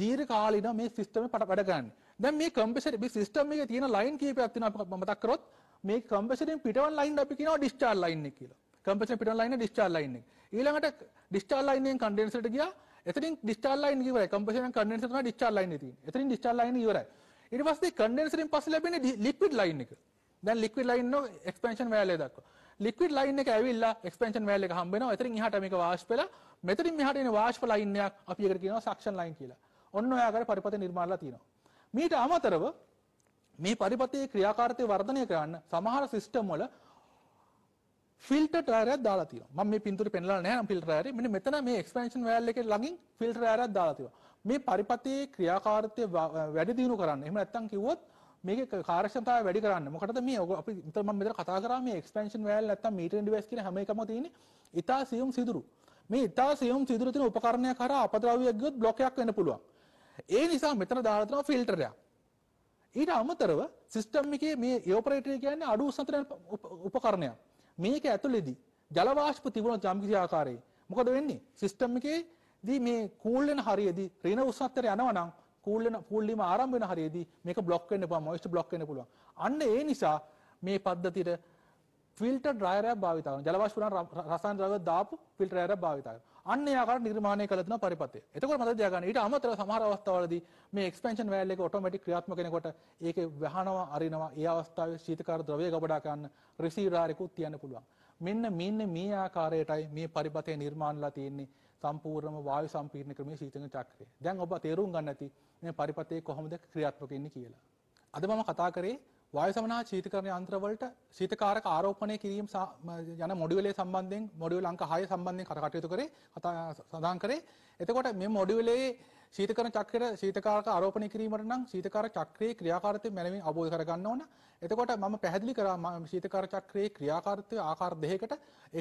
දීර්ඝ කාලින මේ සිස්ටම් එක වැඩ ගන්න. දැන් මේ කම්ප්‍රෙසර් මේ සිස්ටම් එකේ තියෙන ලයින් කීපයක් තියෙනවා අපි මතක් කරොත් මේ කම්ප්‍රෙසරෙන් පිටවන ලයින් අපි කියනවා ඩිස්චාර්ජ් ලයින් එක කියලා. කම්ප්‍රෙසරෙන් පිටවන ලයින් එක ඩිස්චාර්ජ් ලයින් එක. ඊළඟට ඩිස්චාර්ජ් ලයින් එකෙන් කන්ඩෙන්සරට ගියා. එතනින් ඩිස්චාර්ජ් ලයින් එක ඉවරයි. කම්ප්‍රෙසරෙන් කන්ඩෙන්සර් තමයි ඩිස්චාර්ජ් ලයින් එක තියෙන්නේ. එතනින් ඩිස්චාර්ජ් ලයින් එක ඉවරයි. ඊට පස්සේ කන්ඩෙන්සරෙන් පස්සේ ලැබෙන්නේ ලිපිඩ් ලයින් එක. දැන් ලික්විඩ් ලයින් එක එක්ස්පැන්ෂන් වෑල්ලේ දක්වා ලික්විඩ් ලයින් එක ඇවිල්ලා එක්ස්පැන්ෂන් වෑල් එක හම්බ වෙනවා එතනින් එහාට මේක වාෂ්ප වෙලා මෙතනින් මෙහාට එන වාෂ්ප ලයින් එකක් අපි එකට කියනවා සක්ෂන් ලයින් කියලා ඔන්න ඔයාකට පරිපථ නිර්මාණලා තියෙනවා මීට අමතරව මේ පරිපතයේ ක්‍රියාකාරතය වර්ධනය කරන්න සමහර සිස්ටම් වල ෆිල්ටර් ටයරයක් දාලා තියෙනවා. මම මේ පින්තූරේ පෙන්ලා නැහැ නම් ෆිල්ටර් ටයරේ. මෙන්න මෙතන මේ එක්ස්පැන්ෂන් වෑල් එකේ ළඟින් ෆිල්ටර් ටයරයක් දාලා තියෙනවා. මේ පරිපතයේ ක්‍රියාකාරීත්වය වැඩි දියුණු කරන්න. එහෙම නැත්නම් කිව්වොත් මේක කාර්ක්ෂතාව වැඩි කරන්න මොකට මේ ඔක අපි තම මෙතර කතා කරා මේ එක්ස්පෙන්ෂන් වෑල් නැත්තම් මීටර් ඩිවයිස් කියන හැම එකම තියෙන්නේ ඉතා සියුම් සිදුරු මේ ඉතා සියුම් සිදුරු තියෙන උපකරණයක් හරහා අපද්‍රව්‍යයක් ගියොත් බ්ලොකයක් වෙන්න පුළුවන් ඒ නිසා මෙතන දාලා තියෙනවා ෆිල්ටරයක් ඊට අමතරව සිස්ටම් එකේ මේ ඉවොපරේටර් කියන්නේ අඩු උෂ්ණතර උපකරණයක් මේක ඇතුළේදී ජල වාෂ්ප තිබුණොත් යම්කිසි ආකාරයේ මොකද වෙන්නේ සිස්ටම් එකේදී මේ කූල් වෙන හරියදී ඍණ උෂ්ණත්වයට යනවා නම් කූල් වෙන කූල් වීම ආරම්භ වෙන හරියේදී මේක බ්ලොක් වෙන්න පුළුවන් මොයිස්චර් බ්ලොක් වෙන්න පුළුවන්. අන්න ඒ නිසා මේ පද්ධතියට ෆිල්ටර් ඩ්‍රයර් එකක් භාවිත කරනවා. ජල වාෂ්ප වලින් රසායන ද්‍රව්‍ය දාපු ෆිල්ටර් ඩ්‍රයර් එකක් භාවිත කරනවා. අන්න ඒ ආකාරයට නිර්මාණය කළ දෙනවා පරිපතය. එතකොට මතක තියාගන්න ඊට අමතරව සමහර අවස්ථාවලදී මේ එක්ස්පැන්ෂන් වැල් එක ඔටෝමැටික් ක්‍රියාත්මක වෙනකොට ඒක වහනවා අරිනවා. ඒ අවස්ථාවේ ශීතකාර ද්‍රව්‍ය ගබඩා ගන්න රිසීවර් එකකුත් තියන්න පුළුවන්. මෙන්න මෙන්න මේ ආකාරයටයි මේ පරිපතය නිර්මාණලා තියෙන්නේ. සම්පූර්ණම වායු සම්පීර්ණ ක්‍රමයේ ශීතන චක්‍රය. දැන් ඔබ තේරුම් ගන්න ඇති මේ පරිපතේ කොහොමද ක්‍රියාත්මක වෙන්නේ කියලා. අද මම කතා කරේ වායු සමනා ශීතකරණ යන්ත්‍රවලට ශීතකාරක ආරෝපණය කිරීම යන මොඩියුලේ සම්බන්ධයෙන් මොඩියුල අංක 6 සම්බන්ධයෙන් කටයුතු කරේ සඳහන් කරේ. එතකොට මේ මොඩියුලේ ශීතකරණ චක්‍රය ශීතකාරක ආරෝපණය කිරීමට නම් ශීතකාර චක්‍රයේ ක්‍රියාකාරීත්වය මනමින් අවබෝධ කරගන්න ඕන. එතකොට මම පැහැදිලි කරා ශීතකාර චක්‍රයේ ක්‍රියාකාරීත්වය ආකාර දෙකකට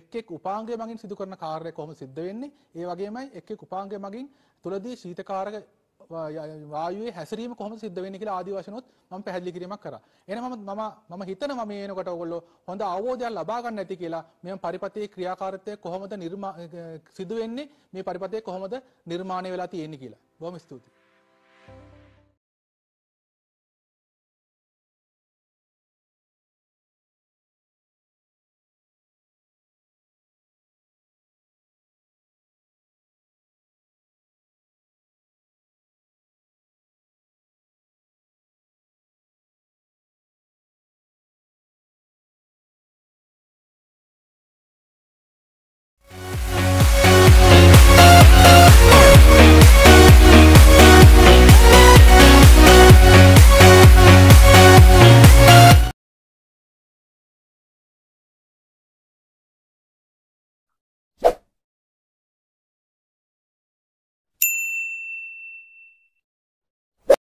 එක් එක් උපාංගය මගින් සිදු කරන කාර්යය කොහොම සිද්ධ වෙන්නේ? ඒ වගේමයි එක් එක් උපාංගය මගින් තුලදී ශීතකාරක වායුවේ හැසිරීම කොහොම සිද්ධ වෙන්නේ කියලා ආදි වශයෙන්ොත් මම පැහැදිලි කිරීමක් කරා. එහෙනම් මම මම මම හිතනවා මේ වෙනකොට ඔයගොල්ලෝ හොඳ අවබෝධයක් ලබා ගන්න ඇති කියලා මේ පරිපතේ ක්‍රියාකාරීත්වය කොහොමද සිදු වෙන්නේ මේ පරිපතේ කොහොමද නිර්මාණය වෙලා තියෙන්නේ කියලා. බොහොම ස්තුතියි.